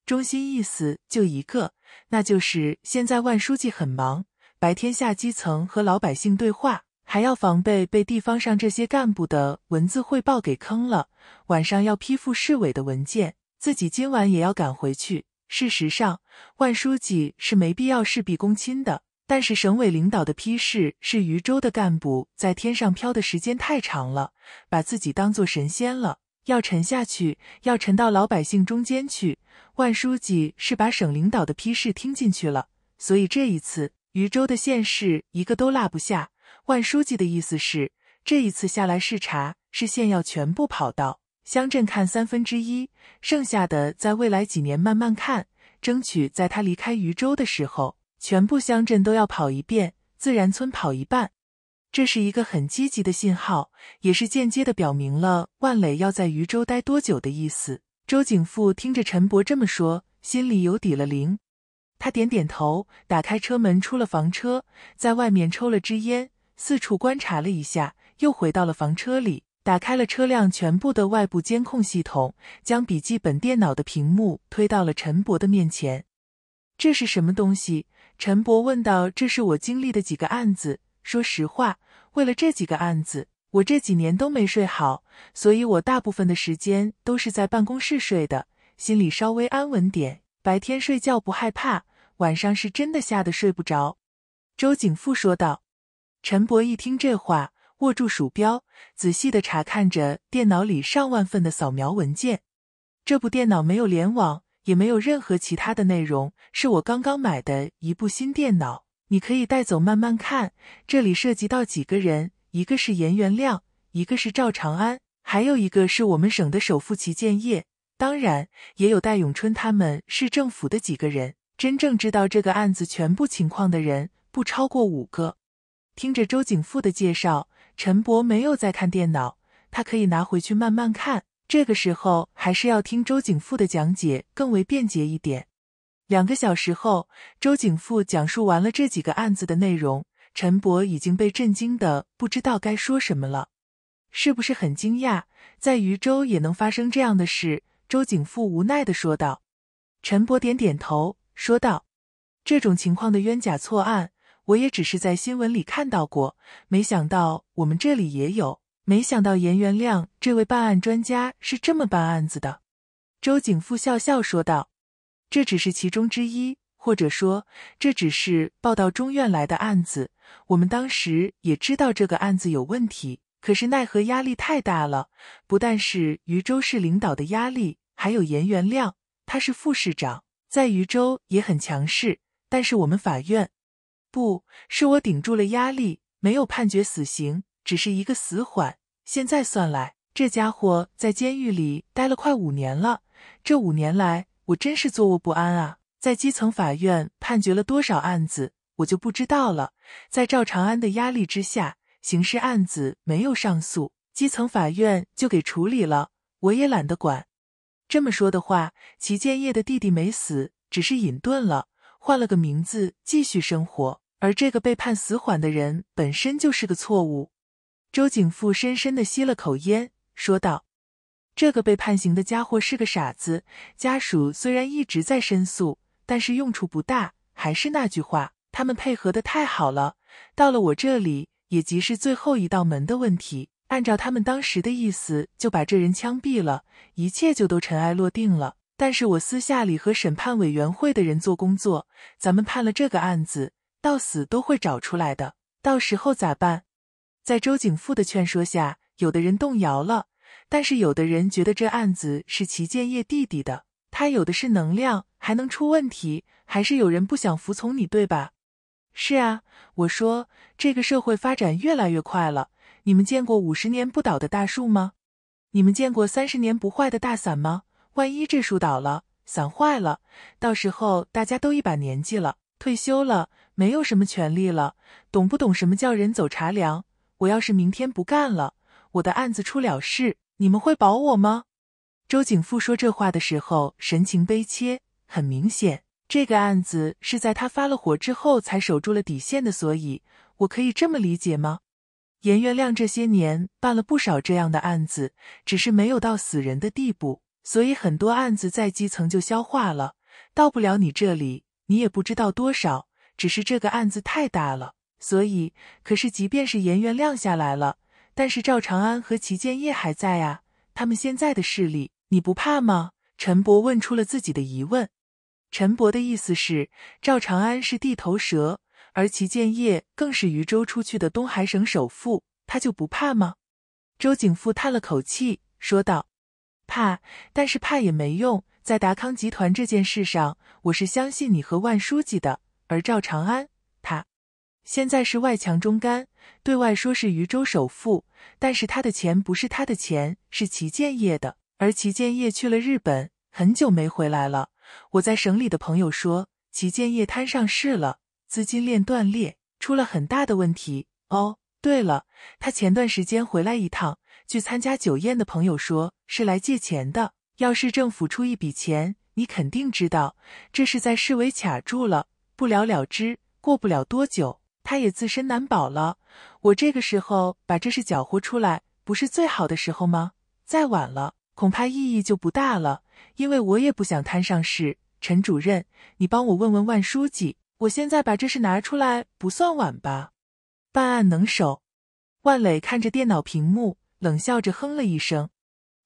中心意思就一个，那就是现在万书记很忙，白天下基层和老百姓对话，还要防备被地方上这些干部的文字汇报给坑了。晚上要批复市委的文件，自己今晚也要赶回去。事实上，万书记是没必要事必躬亲的。但是省委领导的批示是：渝州的干部在天上飘的时间太长了，把自己当做神仙了，要沉下去，要沉到老百姓中间去。万书记是把省领导的批示听进去了，所以这一次渝州的县市一个都落不下。万书记的意思是，这一次下来视察，是县要全部跑到。乡镇看三分之一，剩下的在未来几年慢慢看，争取在他离开渝州的时候，全部乡镇都要跑一遍，自然村跑一半。这是一个很积极的信号，也是间接的表明了万磊要在渝州待多久的意思。周景富听着陈博这么说，心里有底了零。他点点头，打开车门出了房车，在外面抽了支烟，四处观察了一下，又回到了房车里。打开了车辆全部的外部监控系统，将笔记本电脑的屏幕推到了陈博的面前。这是什么东西？陈博问道。这是我经历的几个案子。说实话，为了这几个案子，我这几年都没睡好，所以我大部分的时间都是在办公室睡的，心里稍微安稳点。白天睡觉不害怕，晚上是真的吓得睡不着。周景富说道。陈博一听这话。握住鼠标，仔细的查看着电脑里上万份的扫描文件。这部电脑没有联网，也没有任何其他的内容，是我刚刚买的一部新电脑。你可以带走，慢慢看。这里涉及到几个人，一个是严元亮，一个是赵长安，还有一个是我们省的首富齐建业。当然，也有戴永春，他们市政府的几个人。真正知道这个案子全部情况的人，不超过五个。听着周景富的介绍。陈博没有在看电脑，他可以拿回去慢慢看。这个时候还是要听周景富的讲解更为便捷一点。两个小时后，周景富讲述完了这几个案子的内容，陈博已经被震惊的不知道该说什么了。是不是很惊讶？在渝州也能发生这样的事？周景富无奈的说道。陈博点点头，说道：“这种情况的冤假错案。”我也只是在新闻里看到过，没想到我们这里也有。没想到严元亮这位办案专家是这么办案子的。”周景富笑笑说道，“这只是其中之一，或者说这只是报到中院来的案子。我们当时也知道这个案子有问题，可是奈何压力太大了。不但是禹州市领导的压力，还有严元亮，他是副市长，在禹州也很强势。但是我们法院……不是我顶住了压力，没有判决死刑，只是一个死缓。现在算来，这家伙在监狱里待了快五年了。这五年来，我真是坐卧不安啊！在基层法院判决了多少案子，我就不知道了。在赵长安的压力之下，刑事案子没有上诉，基层法院就给处理了，我也懒得管。这么说的话，齐建业的弟弟没死，只是隐遁了，换了个名字继续生活。而这个被判死缓的人本身就是个错误。周景富深深的吸了口烟，说道：“这个被判刑的家伙是个傻子。家属虽然一直在申诉，但是用处不大。还是那句话，他们配合的太好了。到了我这里，也即是最后一道门的问题。按照他们当时的意思，就把这人枪毙了，一切就都尘埃落定了。但是我私下里和审判委员会的人做工作，咱们判了这个案子。”到死都会找出来的，到时候咋办？在周景富的劝说下，有的人动摇了，但是有的人觉得这案子是齐建业弟弟的，他有的是能量，还能出问题。还是有人不想服从你，对吧？是啊，我说这个社会发展越来越快了，你们见过五十年不倒的大树吗？你们见过三十年不坏的大伞吗？万一这树倒了，伞坏了，到时候大家都一把年纪了。退休了，没有什么权利了，懂不懂什么叫人走茶凉？我要是明天不干了，我的案子出了事，你们会保我吗？周景富说这话的时候，神情悲切，很明显，这个案子是在他发了火之后才守住了底线的，所以我可以这么理解吗？严元亮这些年办了不少这样的案子，只是没有到死人的地步，所以很多案子在基层就消化了，到不了你这里。你也不知道多少，只是这个案子太大了，所以可是，即便是颜渊亮下来了，但是赵长安和齐建业还在啊。他们现在的势力，你不怕吗？陈伯问出了自己的疑问。陈伯的意思是，赵长安是地头蛇，而齐建业更是渝州出去的东海省首富，他就不怕吗？周景富叹了口气，说道：“怕，但是怕也没用。”在达康集团这件事上，我是相信你和万书记的。而赵长安他，现在是外强中干，对外说是渝州首富，但是他的钱不是他的钱，是齐建业的。而齐建业去了日本很久没回来了。我在省里的朋友说，齐建业摊上市了，资金链断裂，出了很大的问题。哦，对了，他前段时间回来一趟，去参加酒宴的朋友说，是来借钱的。要是政府出一笔钱，你肯定知道这是在市委卡住了，不了了之。过不了多久，他也自身难保了。我这个时候把这事搅和出来，不是最好的时候吗？再晚了，恐怕意义就不大了。因为我也不想摊上事。陈主任，你帮我问问万书记，我现在把这事拿出来，不算晚吧？办案能手，万磊看着电脑屏幕，冷笑着哼了一声。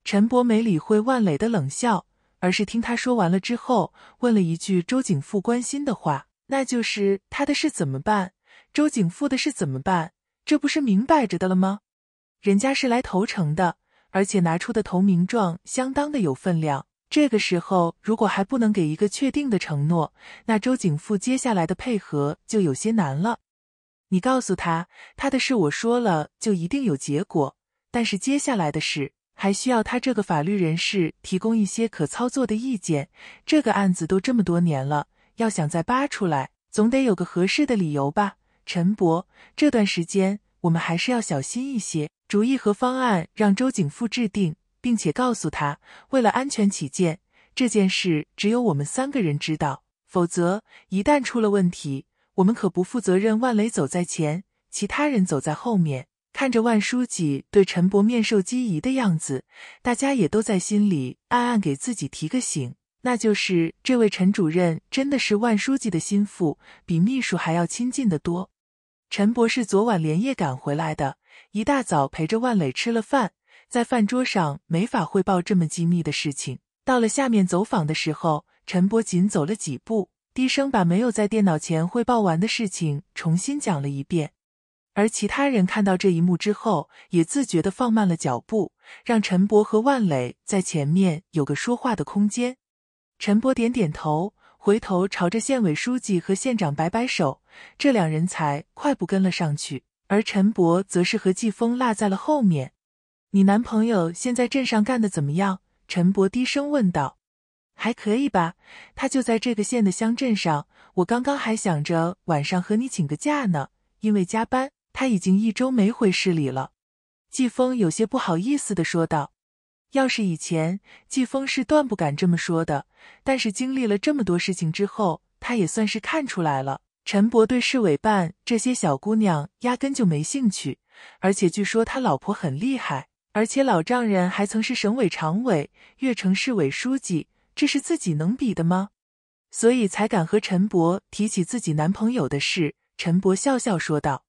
陈博没理会万磊的冷笑，而是听他说完了之后，问了一句周景富关心的话，那就是他的事怎么办？周景富的事怎么办？这不是明摆着的了吗？人家是来投诚的，而且拿出的投名状相当的有分量。这个时候如果还不能给一个确定的承诺，那周景富接下来的配合就有些难了。你告诉他，他的事我说了就一定有结果，但是接下来的事。还需要他这个法律人士提供一些可操作的意见。这个案子都这么多年了，要想再扒出来，总得有个合适的理由吧？陈博，这段时间我们还是要小心一些。主意和方案让周景富制定，并且告诉他，为了安全起见，这件事只有我们三个人知道，否则一旦出了问题，我们可不负责任。万雷走在前，其他人走在后面。看着万书记对陈伯面授机宜的样子，大家也都在心里暗暗给自己提个醒，那就是这位陈主任真的是万书记的心腹，比秘书还要亲近的多。陈博士昨晚连夜赶回来的，一大早陪着万磊吃了饭，在饭桌上没法汇报这么机密的事情。到了下面走访的时候，陈博仅走了几步，低声把没有在电脑前汇报完的事情重新讲了一遍。而其他人看到这一幕之后，也自觉的放慢了脚步，让陈伯和万磊在前面有个说话的空间。陈伯点点头，回头朝着县委书记和县长摆摆手，这两人才快步跟了上去。而陈伯则是和季风落在了后面。你男朋友现在镇上干的怎么样？陈伯低声问道。还可以吧，他就在这个县的乡镇上。我刚刚还想着晚上和你请个假呢，因为加班。他已经一周没回市里了，季风有些不好意思的说道：“要是以前，季风是断不敢这么说的。但是经历了这么多事情之后，他也算是看出来了，陈伯对市委办这些小姑娘压根就没兴趣。而且据说他老婆很厉害，而且老丈人还曾是省委常委、越城市委书记，这是自己能比的吗？所以才敢和陈伯提起自己男朋友的事。”陈伯笑笑说道。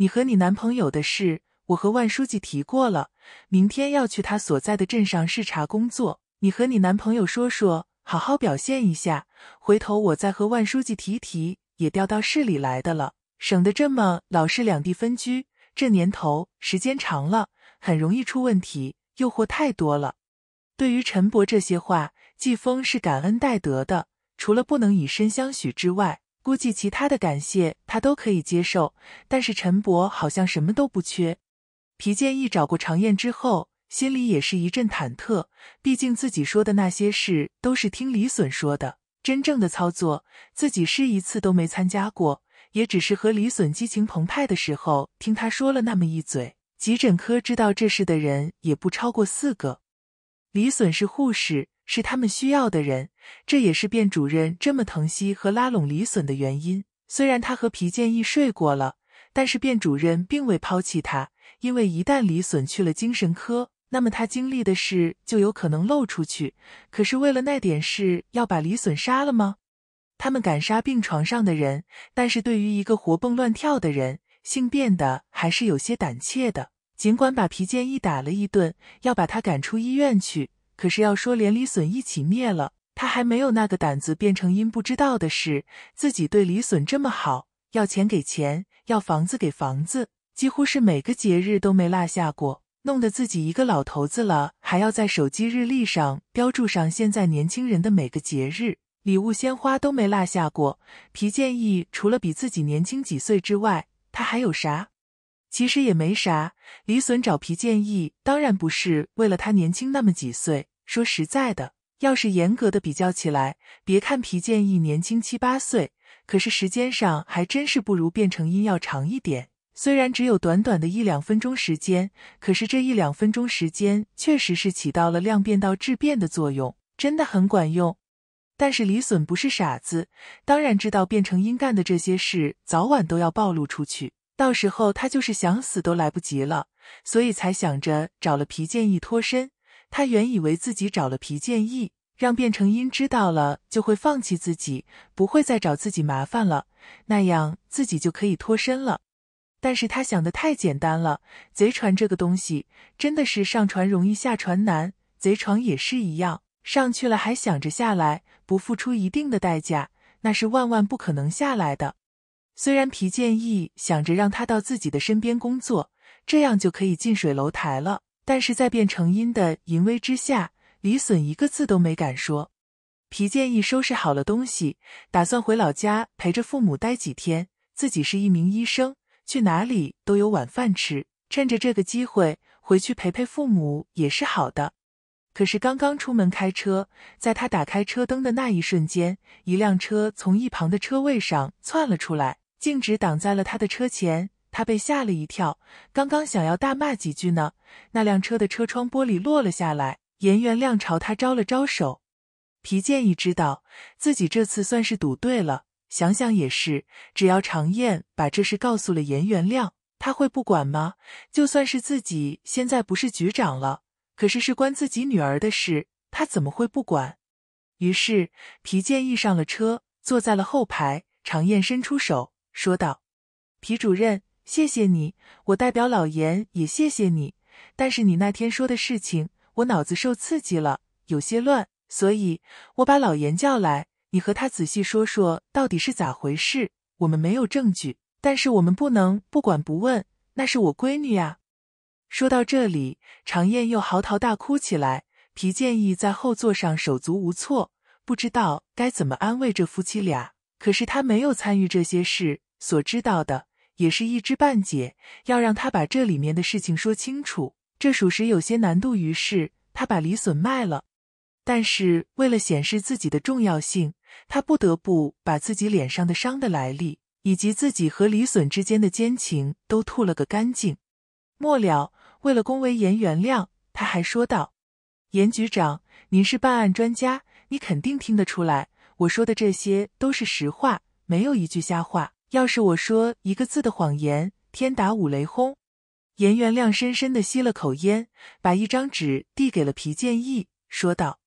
你和你男朋友的事，我和万书记提过了。明天要去他所在的镇上视察工作，你和你男朋友说说，好好表现一下。回头我再和万书记提提，也调到市里来的了，省得这么老是两地分居。这年头，时间长了，很容易出问题，诱惑太多了。对于陈伯这些话，季风是感恩戴德的，除了不能以身相许之外。估计其他的感谢他都可以接受，但是陈博好像什么都不缺。皮建义找过常燕之后，心里也是一阵忐忑，毕竟自己说的那些事都是听李隼说的，真正的操作自己是一次都没参加过，也只是和李隼激情澎湃的时候听他说了那么一嘴。急诊科知道这事的人也不超过四个，李隼是护士。是他们需要的人，这也是卞主任这么疼惜和拉拢李隼的原因。虽然他和皮建义睡过了，但是卞主任并未抛弃他，因为一旦李隼去了精神科，那么他经历的事就有可能漏出去。可是为了那点事要把李隼杀了吗？他们敢杀病床上的人，但是对于一个活蹦乱跳的人，性变的还是有些胆怯的。尽管把皮建义打了一顿，要把他赶出医院去。可是要说连李隼一起灭了，他还没有那个胆子变成因不知道的事。自己对李隼这么好，要钱给钱，要房子给房子，几乎是每个节日都没落下过，弄得自己一个老头子了，还要在手机日历上标注上现在年轻人的每个节日，礼物、鲜花都没落下过。皮建义除了比自己年轻几岁之外，他还有啥？其实也没啥，李隼找皮建议，当然不是为了他年轻那么几岁。说实在的，要是严格的比较起来，别看皮建议年轻七八岁，可是时间上还真是不如变成英要长一点。虽然只有短短的一两分钟时间，可是这一两分钟时间确实是起到了量变到质变的作用，真的很管用。但是李隼不是傻子，当然知道变成英干的这些事早晚都要暴露出去。到时候他就是想死都来不及了，所以才想着找了皮建义脱身。他原以为自己找了皮建义，让卞成英知道了就会放弃自己，不会再找自己麻烦了，那样自己就可以脱身了。但是他想的太简单了，贼船这个东西真的是上船容易下船难，贼船也是一样，上去了还想着下来，不付出一定的代价，那是万万不可能下来的。虽然皮建义想着让他到自己的身边工作，这样就可以近水楼台了，但是在卞成荫的淫威之下，李隼一个字都没敢说。皮建义收拾好了东西，打算回老家陪着父母待几天。自己是一名医生，去哪里都有晚饭吃，趁着这个机会回去陪陪父母也是好的。可是刚刚出门开车，在他打开车灯的那一瞬间，一辆车从一旁的车位上窜了出来。径直挡在了他的车前，他被吓了一跳，刚刚想要大骂几句呢。那辆车的车窗玻璃落了下来，颜元亮朝他招了招手。皮建议知道自己这次算是赌对了，想想也是，只要常燕把这事告诉了颜元亮，他会不管吗？就算是自己现在不是局长了，可是事关自己女儿的事，他怎么会不管？于是皮建议上了车，坐在了后排。常燕伸出手。说道：“皮主任，谢谢你，我代表老严也谢谢你。但是你那天说的事情，我脑子受刺激了，有些乱，所以我把老严叫来，你和他仔细说说到底是咋回事。我们没有证据，但是我们不能不管不问，那是我闺女呀。”说到这里，常燕又嚎啕大哭起来。皮建义在后座上手足无措，不知道该怎么安慰这夫妻俩。可是他没有参与这些事，所知道的也是一知半解。要让他把这里面的事情说清楚，这属实有些难度。于是他把李隼卖了，但是为了显示自己的重要性，他不得不把自己脸上的伤的来历，以及自己和李隼之间的奸情都吐了个干净。末了，为了恭维严元亮，他还说道：“严局长，您是办案专家，你肯定听得出来。”我说的这些都是实话，没有一句瞎话。要是我说一个字的谎言，天打五雷轰！颜元亮深深的吸了口烟，把一张纸递给了皮建义，说道：“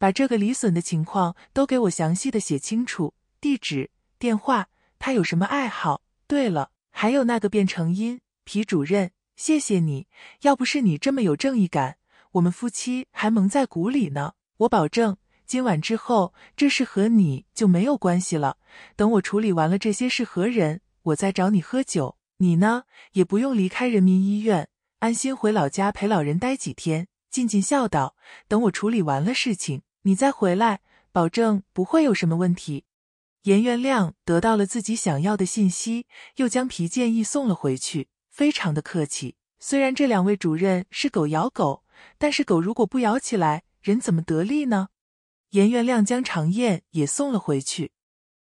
把这个李损的情况都给我详细的写清楚，地址、电话，他有什么爱好？对了，还有那个变成音，皮主任，谢谢你，要不是你这么有正义感，我们夫妻还蒙在鼓里呢。我保证。”今晚之后，这事和你就没有关系了。等我处理完了这些事和人，我再找你喝酒。你呢，也不用离开人民医院，安心回老家陪老人待几天，静静笑道。等我处理完了事情，你再回来，保证不会有什么问题。颜元亮得到了自己想要的信息，又将皮建义送了回去，非常的客气。虽然这两位主任是狗咬狗，但是狗如果不咬起来，人怎么得力呢？颜元亮将常燕也送了回去，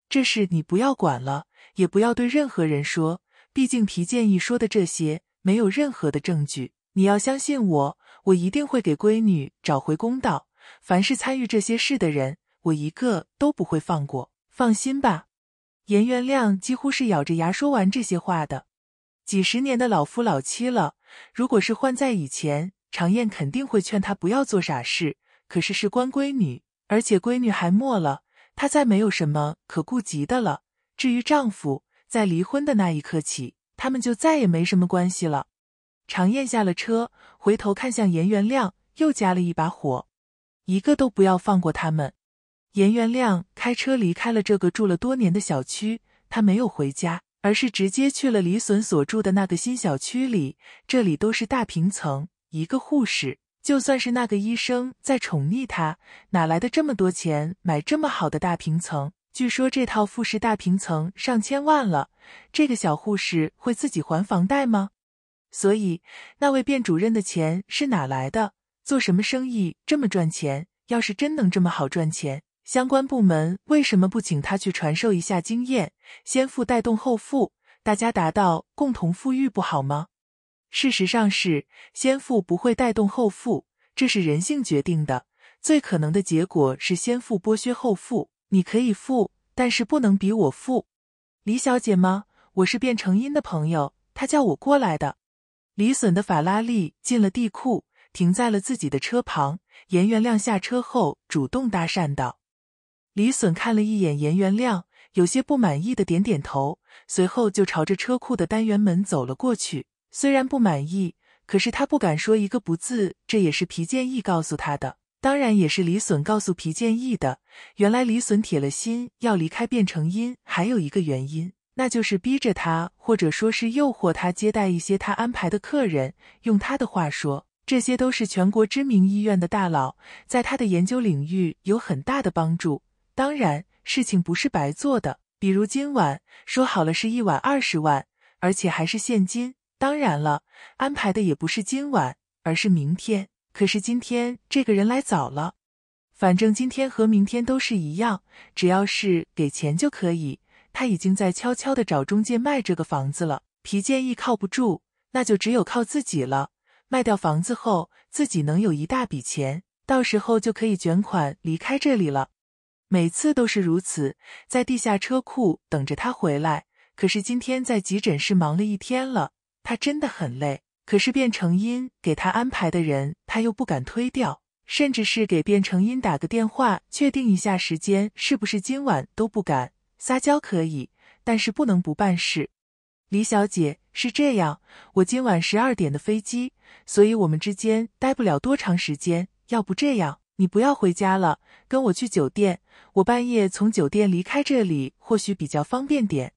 这事你不要管了，也不要对任何人说。毕竟皮建义说的这些没有任何的证据，你要相信我，我一定会给闺女找回公道。凡是参与这些事的人，我一个都不会放过。放心吧，颜元亮几乎是咬着牙说完这些话的。几十年的老夫老妻了，如果是换在以前，常燕肯定会劝他不要做傻事。可是事关闺女。而且闺女还没了，她再没有什么可顾及的了。至于丈夫，在离婚的那一刻起，他们就再也没什么关系了。常燕下了车，回头看向严元亮，又加了一把火：“一个都不要放过他们！”严元亮开车离开了这个住了多年的小区，他没有回家，而是直接去了李隼所住的那个新小区里。这里都是大平层，一个护士。就算是那个医生在宠溺他，哪来的这么多钱买这么好的大平层？据说这套复式大平层上千万了，这个小护士会自己还房贷吗？所以，那位卞主任的钱是哪来的？做什么生意这么赚钱？要是真能这么好赚钱，相关部门为什么不请他去传授一下经验，先富带动后富，大家达到共同富裕不好吗？事实上是，先富不会带动后富，这是人性决定的。最可能的结果是先富剥削后富。你可以富，但是不能比我富。李小姐吗？我是变成阴的朋友，他叫我过来的。李隼的法拉利进了地库，停在了自己的车旁。严元亮下车后，主动搭讪道：“李隼看了一眼严元亮，有些不满意的点点头，随后就朝着车库的单元门走了过去。”虽然不满意，可是他不敢说一个不字。这也是皮建义告诉他的，当然也是李隼告诉皮建义的。原来李隼铁了心要离开卞成因，还有一个原因，那就是逼着他，或者说是诱惑他接待一些他安排的客人。用他的话说，这些都是全国知名医院的大佬，在他的研究领域有很大的帮助。当然，事情不是白做的，比如今晚说好了是一晚二十万，而且还是现金。当然了，安排的也不是今晚，而是明天。可是今天这个人来早了，反正今天和明天都是一样，只要是给钱就可以。他已经在悄悄的找中介卖这个房子了。皮建议靠不住，那就只有靠自己了。卖掉房子后，自己能有一大笔钱，到时候就可以卷款离开这里了。每次都是如此，在地下车库等着他回来。可是今天在急诊室忙了一天了。他真的很累，可是卞成英给他安排的人，他又不敢推掉，甚至是给卞成英打个电话，确定一下时间是不是今晚都不敢。撒娇可以，但是不能不办事。李小姐是这样，我今晚十二点的飞机，所以我们之间待不了多长时间。要不这样，你不要回家了，跟我去酒店，我半夜从酒店离开这里，或许比较方便点。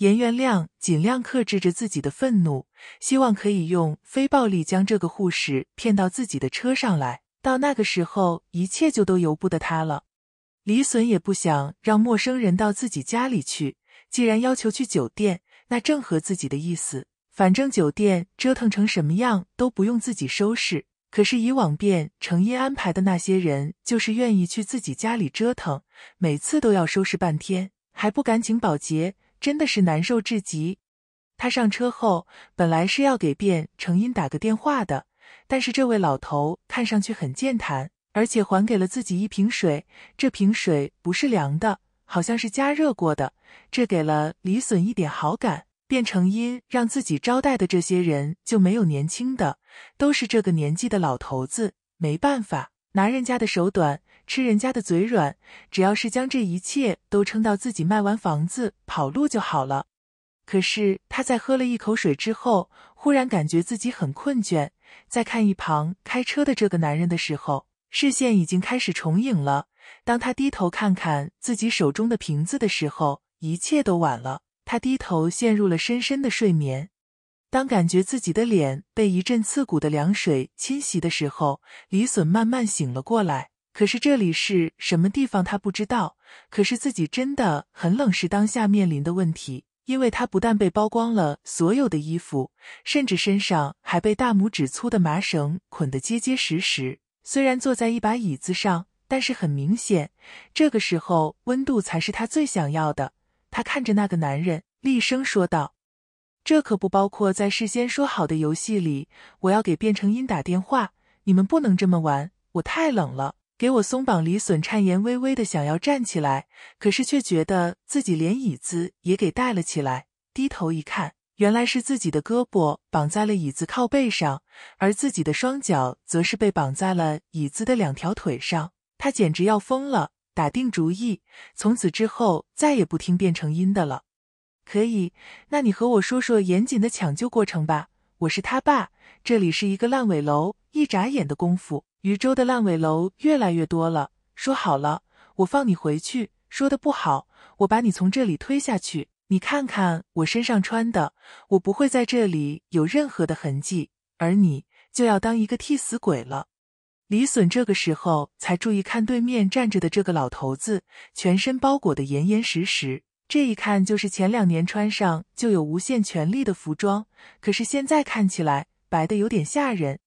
颜元亮尽量克制着自己的愤怒，希望可以用非暴力将这个护士骗到自己的车上来。到那个时候，一切就都由不得他了。李隼也不想让陌生人到自己家里去，既然要求去酒店，那正合自己的意思。反正酒店折腾成什么样都不用自己收拾。可是以往便成因安排的那些人，就是愿意去自己家里折腾，每次都要收拾半天，还不赶紧保洁。真的是难受至极。他上车后，本来是要给卞成英打个电话的，但是这位老头看上去很健谈，而且还给了自己一瓶水。这瓶水不是凉的，好像是加热过的，这给了李隼一点好感。卞成英让自己招待的这些人就没有年轻的，都是这个年纪的老头子。没办法，拿人家的手短。吃人家的嘴软，只要是将这一切都撑到自己卖完房子跑路就好了。可是他在喝了一口水之后，忽然感觉自己很困倦。在看一旁开车的这个男人的时候，视线已经开始重影了。当他低头看看自己手中的瓶子的时候，一切都晚了。他低头陷入了深深的睡眠。当感觉自己的脸被一阵刺骨的凉水侵袭的时候，李隼慢慢醒了过来。可是这里是什么地方，他不知道。可是自己真的很冷，是当下面临的问题。因为他不但被剥光了所有的衣服，甚至身上还被大拇指粗的麻绳捆得结结实实。虽然坐在一把椅子上，但是很明显，这个时候温度才是他最想要的。他看着那个男人，厉声说道：“这可不包括在事先说好的游戏里。我要给卞成英打电话，你们不能这么玩，我太冷了。”给我松绑，李隼颤言微微的想要站起来，可是却觉得自己连椅子也给带了起来。低头一看，原来是自己的胳膊绑在了椅子靠背上，而自己的双脚则是被绑在了椅子的两条腿上。他简直要疯了，打定主意，从此之后再也不听变成音的了。可以，那你和我说说严谨的抢救过程吧。我是他爸，这里是一个烂尾楼。一眨眼的功夫，禹州的烂尾楼越来越多了。说好了，我放你回去；说的不好，我把你从这里推下去。你看看我身上穿的，我不会在这里有任何的痕迹，而你就要当一个替死鬼了。李隼这个时候才注意看对面站着的这个老头子，全身包裹的严严实实。这一看就是前两年穿上就有无限权力的服装，可是现在看起来白的有点吓人。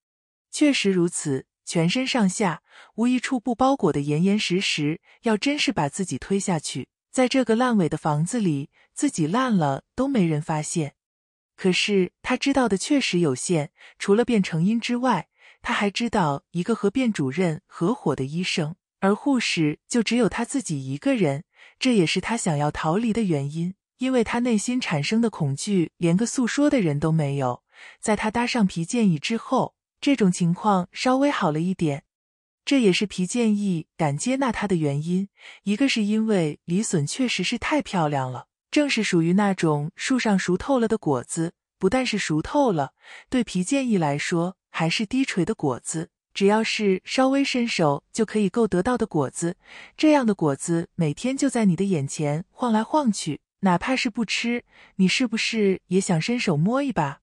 确实如此，全身上下无一处不包裹的严严实实。要真是把自己推下去，在这个烂尾的房子里，自己烂了都没人发现。可是他知道的确实有限，除了变成阴之外，他还知道一个和卞主任合伙的医生，而护士就只有他自己一个人。这也是他想要逃离的原因，因为他内心产生的恐惧连个诉说的人都没有。在他搭上皮建议之后，这种情况稍微好了一点。这也是皮建议敢接纳他的原因，一个是因为李隼确实是太漂亮了，正是属于那种树上熟透了的果子，不但是熟透了，对皮建议来说还是低垂的果子。只要是稍微伸手就可以够得到的果子，这样的果子每天就在你的眼前晃来晃去，哪怕是不吃，你是不是也想伸手摸一把？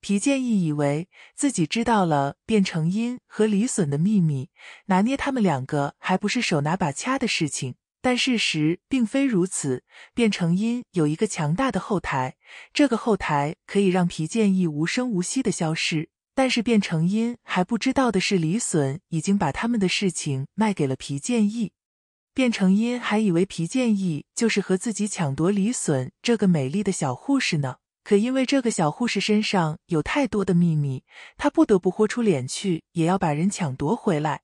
皮建议以为自己知道了变成因和李隼的秘密，拿捏他们两个还不是手拿把掐的事情。但事实并非如此，变成因有一个强大的后台，这个后台可以让皮建议无声无息的消失。但是卞成英还不知道的是，李隼已经把他们的事情卖给了皮建义。卞成英还以为皮建义就是和自己抢夺李隼这个美丽的小护士呢。可因为这个小护士身上有太多的秘密，他不得不豁出脸去，也要把人抢夺回来。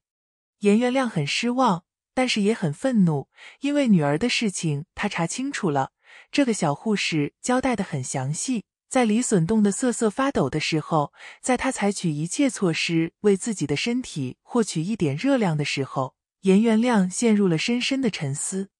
严元亮很失望，但是也很愤怒，因为女儿的事情他查清楚了，这个小护士交代的很详细。在李隼冻得瑟瑟发抖的时候，在他采取一切措施为自己的身体获取一点热量的时候，严元亮陷入了深深的沉思。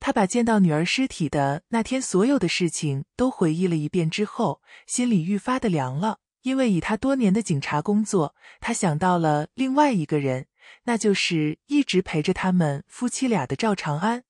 他把见到女儿尸体的那天所有的事情都回忆了一遍之后，心里愈发的凉了。因为以他多年的警察工作，他想到了另外一个人，那就是一直陪着他们夫妻俩的赵长安。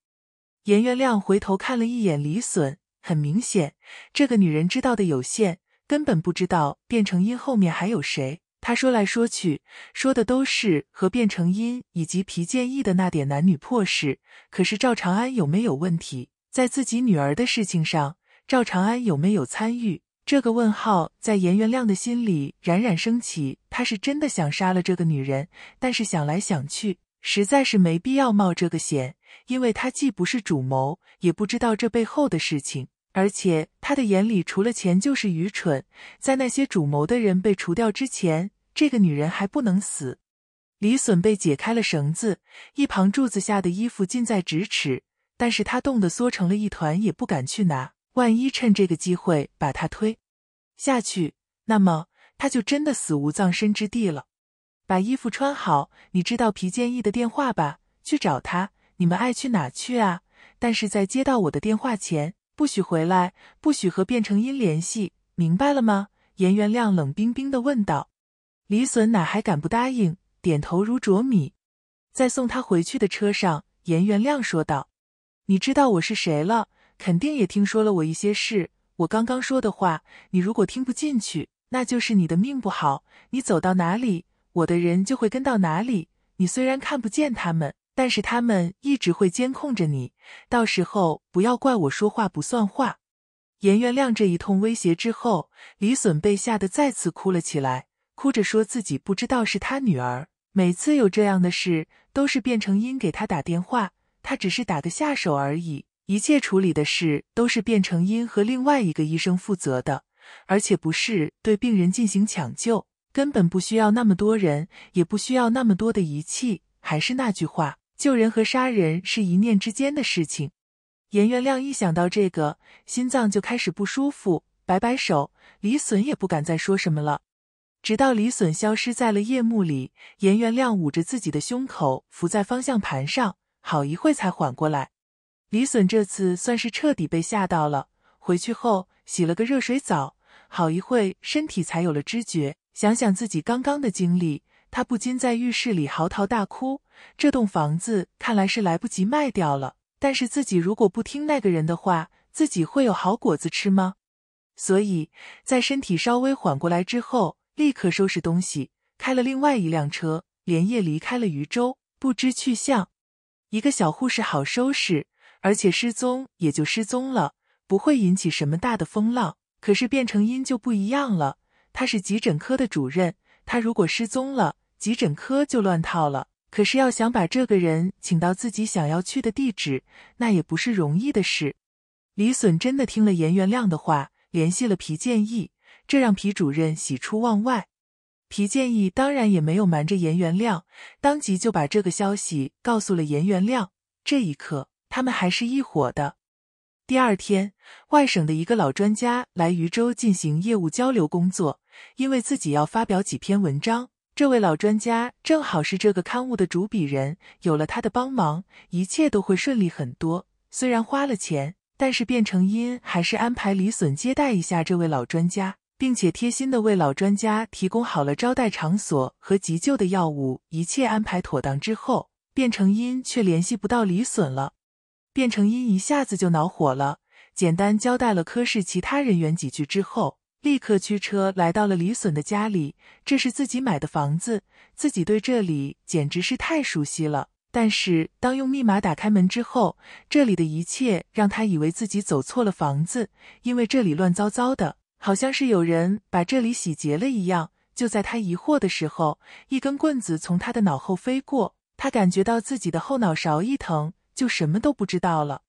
严元亮回头看了一眼李隼。很明显，这个女人知道的有限，根本不知道卞成音后面还有谁。她说来说去，说的都是和卞成音以及皮建义的那点男女破事。可是赵长安有没有问题，在自己女儿的事情上，赵长安有没有参与？这个问号在严元亮的心里冉冉升起。他是真的想杀了这个女人，但是想来想去，实在是没必要冒这个险。因为他既不是主谋，也不知道这背后的事情，而且他的眼里除了钱就是愚蠢。在那些主谋的人被除掉之前，这个女人还不能死。李隼被解开了绳子，一旁柱子下的衣服近在咫尺，但是他冻得缩成了一团，也不敢去拿。万一趁这个机会把他推下去，那么他就真的死无葬身之地了。把衣服穿好，你知道皮建义的电话吧？去找他。你们爱去哪去啊！但是在接到我的电话前，不许回来，不许和卞成英联系，明白了吗？颜元亮冷冰冰的问道。李隼哪还敢不答应，点头如啄米。在送他回去的车上，颜元亮说道：“你知道我是谁了，肯定也听说了我一些事。我刚刚说的话，你如果听不进去，那就是你的命不好。你走到哪里，我的人就会跟到哪里。你虽然看不见他们。”但是他们一直会监控着你，到时候不要怪我说话不算话。严元亮这一通威胁之后，李隼被吓得再次哭了起来，哭着说自己不知道是他女儿。每次有这样的事，都是卞成英给他打电话，他只是打个下手而已。一切处理的事都是卞成英和另外一个医生负责的，而且不是对病人进行抢救，根本不需要那么多人，也不需要那么多的仪器。还是那句话。救人和杀人是一念之间的事情，颜元亮一想到这个，心脏就开始不舒服，摆摆手，李隼也不敢再说什么了。直到李隼消失在了夜幕里，颜元亮捂着自己的胸口，伏在方向盘上，好一会才缓过来。李隼这次算是彻底被吓到了，回去后洗了个热水澡，好一会身体才有了知觉。想想自己刚刚的经历。他不禁在浴室里嚎啕大哭。这栋房子看来是来不及卖掉了。但是自己如果不听那个人的话，自己会有好果子吃吗？所以，在身体稍微缓过来之后，立刻收拾东西，开了另外一辆车，连夜离开了渝州，不知去向。一个小护士好收拾，而且失踪也就失踪了，不会引起什么大的风浪。可是变成英就不一样了，他是急诊科的主任，他如果失踪了，急诊科就乱套了。可是要想把这个人请到自己想要去的地址，那也不是容易的事。李隼真的听了严元亮的话，联系了皮建义，这让皮主任喜出望外。皮建义当然也没有瞒着严元亮，当即就把这个消息告诉了严元亮。这一刻，他们还是一伙的。第二天，外省的一个老专家来渝州进行业务交流工作，因为自己要发表几篇文章。这位老专家正好是这个刊物的主笔人，有了他的帮忙，一切都会顺利很多。虽然花了钱，但是卞成英还是安排李隼接待一下这位老专家，并且贴心的为老专家提供好了招待场所和急救的药物。一切安排妥当之后，卞成英却联系不到李隼了。卞成英一下子就恼火了，简单交代了科室其他人员几句之后。立刻驱车来到了李隼的家里，这是自己买的房子，自己对这里简直是太熟悉了。但是当用密码打开门之后，这里的一切让他以为自己走错了房子，因为这里乱糟糟的，好像是有人把这里洗劫了一样。就在他疑惑的时候，一根棍子从他的脑后飞过，他感觉到自己的后脑勺一疼，就什么都不知道了。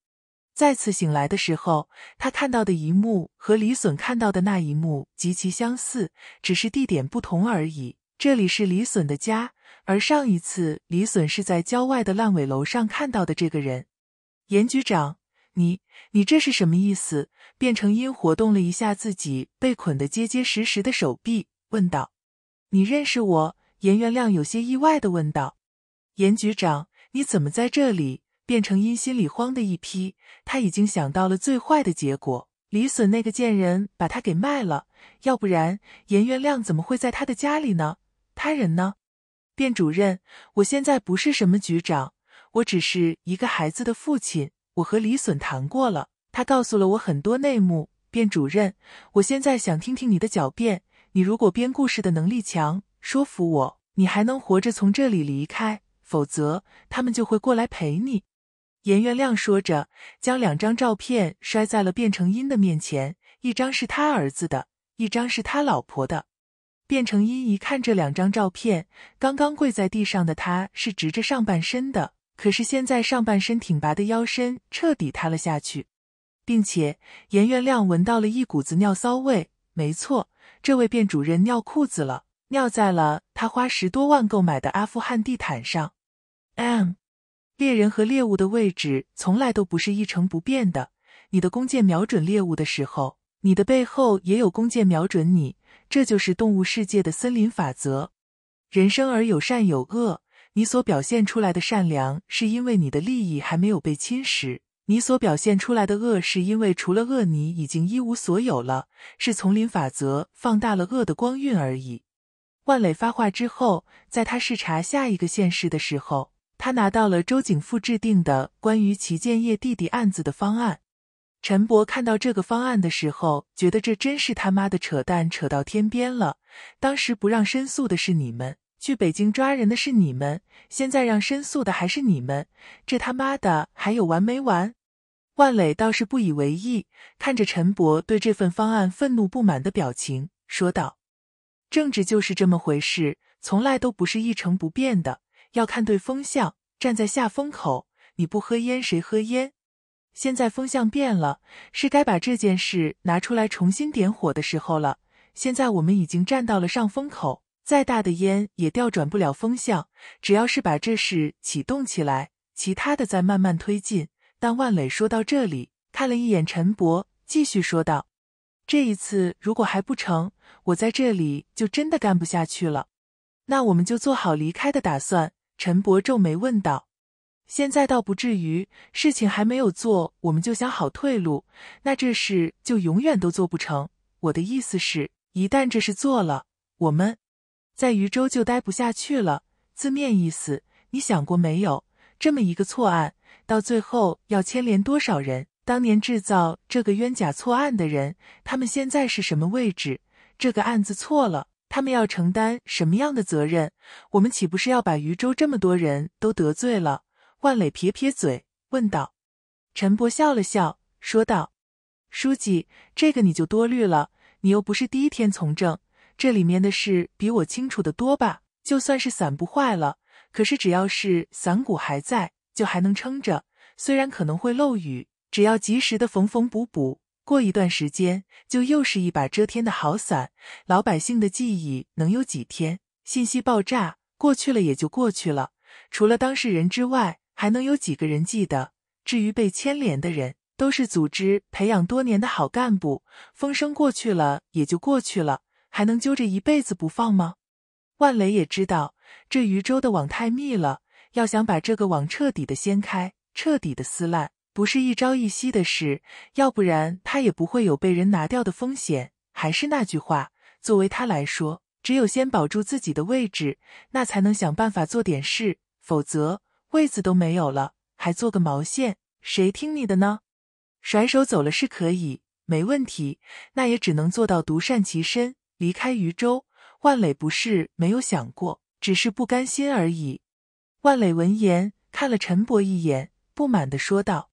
再次醒来的时候，他看到的一幕和李隼看到的那一幕极其相似，只是地点不同而已。这里是李隼的家，而上一次李隼是在郊外的烂尾楼上看到的这个人。严局长，你你这是什么意思？卞成英活动了一下自己被捆得结结实实的手臂，问道：“你认识我？”严元亮有些意外的问道：“严局长，你怎么在这里？”变成因心里慌的一批，他已经想到了最坏的结果。李隼那个贱人把他给卖了，要不然颜元亮怎么会在他的家里呢？他人呢？卞主任，我现在不是什么局长，我只是一个孩子的父亲。我和李隼谈过了，他告诉了我很多内幕。卞主任，我现在想听听你的狡辩。你如果编故事的能力强，说服我，你还能活着从这里离开；否则，他们就会过来陪你。严元亮说着，将两张照片摔在了卞成英的面前，一张是他儿子的，一张是他老婆的。卞成英一看这两张照片，刚刚跪在地上的他是直着上半身的，可是现在上半身挺拔的腰身彻底塌了下去，并且严元亮闻到了一股子尿骚味。没错，这位卞主任尿裤子了，尿在了他花十多万购买的阿富汗地毯上。M。猎人和猎物的位置从来都不是一成不变的。你的弓箭瞄准猎物的时候，你的背后也有弓箭瞄准你。这就是动物世界的森林法则。人生而有善有恶，你所表现出来的善良是因为你的利益还没有被侵蚀；你所表现出来的恶是因为除了恶，你已经一无所有了。是丛林法则放大了恶的光晕而已。万磊发话之后，在他视察下一个县市的时候。他拿到了周景富制定的关于旗建业弟弟案子的方案。陈博看到这个方案的时候，觉得这真是他妈的扯淡，扯到天边了。当时不让申诉的是你们，去北京抓人的是你们，现在让申诉的还是你们，这他妈的还有完没完？万磊倒是不以为意，看着陈博对这份方案愤怒不满的表情，说道：“政治就是这么回事，从来都不是一成不变的。”要看对风向，站在下风口，你不喝烟谁喝烟？现在风向变了，是该把这件事拿出来重新点火的时候了。现在我们已经站到了上风口，再大的烟也调转不了风向。只要是把这事启动起来，其他的再慢慢推进。但万磊说到这里，看了一眼陈博，继续说道：“这一次如果还不成，我在这里就真的干不下去了。那我们就做好离开的打算。”陈伯皱眉问道：“现在倒不至于，事情还没有做，我们就想好退路，那这事就永远都做不成。我的意思是，一旦这事做了，我们在渝州就待不下去了。字面意思，你想过没有？这么一个错案，到最后要牵连多少人？当年制造这个冤假错案的人，他们现在是什么位置？这个案子错了。”他们要承担什么样的责任？我们岂不是要把余州这么多人都得罪了？万磊撇撇嘴问道。陈博笑了笑，说道：“书记，这个你就多虑了。你又不是第一天从政，这里面的事比我清楚的多吧？就算是伞不坏了，可是只要是伞骨还在，就还能撑着。虽然可能会漏雨，只要及时的缝缝补补。”过一段时间，就又是一把遮天的好伞。老百姓的记忆能有几天？信息爆炸，过去了也就过去了。除了当事人之外，还能有几个人记得？至于被牵连的人，都是组织培养多年的好干部。风声过去了也就过去了，还能揪着一辈子不放吗？万雷也知道，这渔州的网太密了，要想把这个网彻底的掀开，彻底的撕烂。不是一朝一夕的事，要不然他也不会有被人拿掉的风险。还是那句话，作为他来说，只有先保住自己的位置，那才能想办法做点事。否则位子都没有了，还做个毛线？谁听你的呢？甩手走了是可以，没问题。那也只能做到独善其身，离开渝州。万磊不是没有想过，只是不甘心而已。万磊闻言，看了陈博一眼，不满地说道。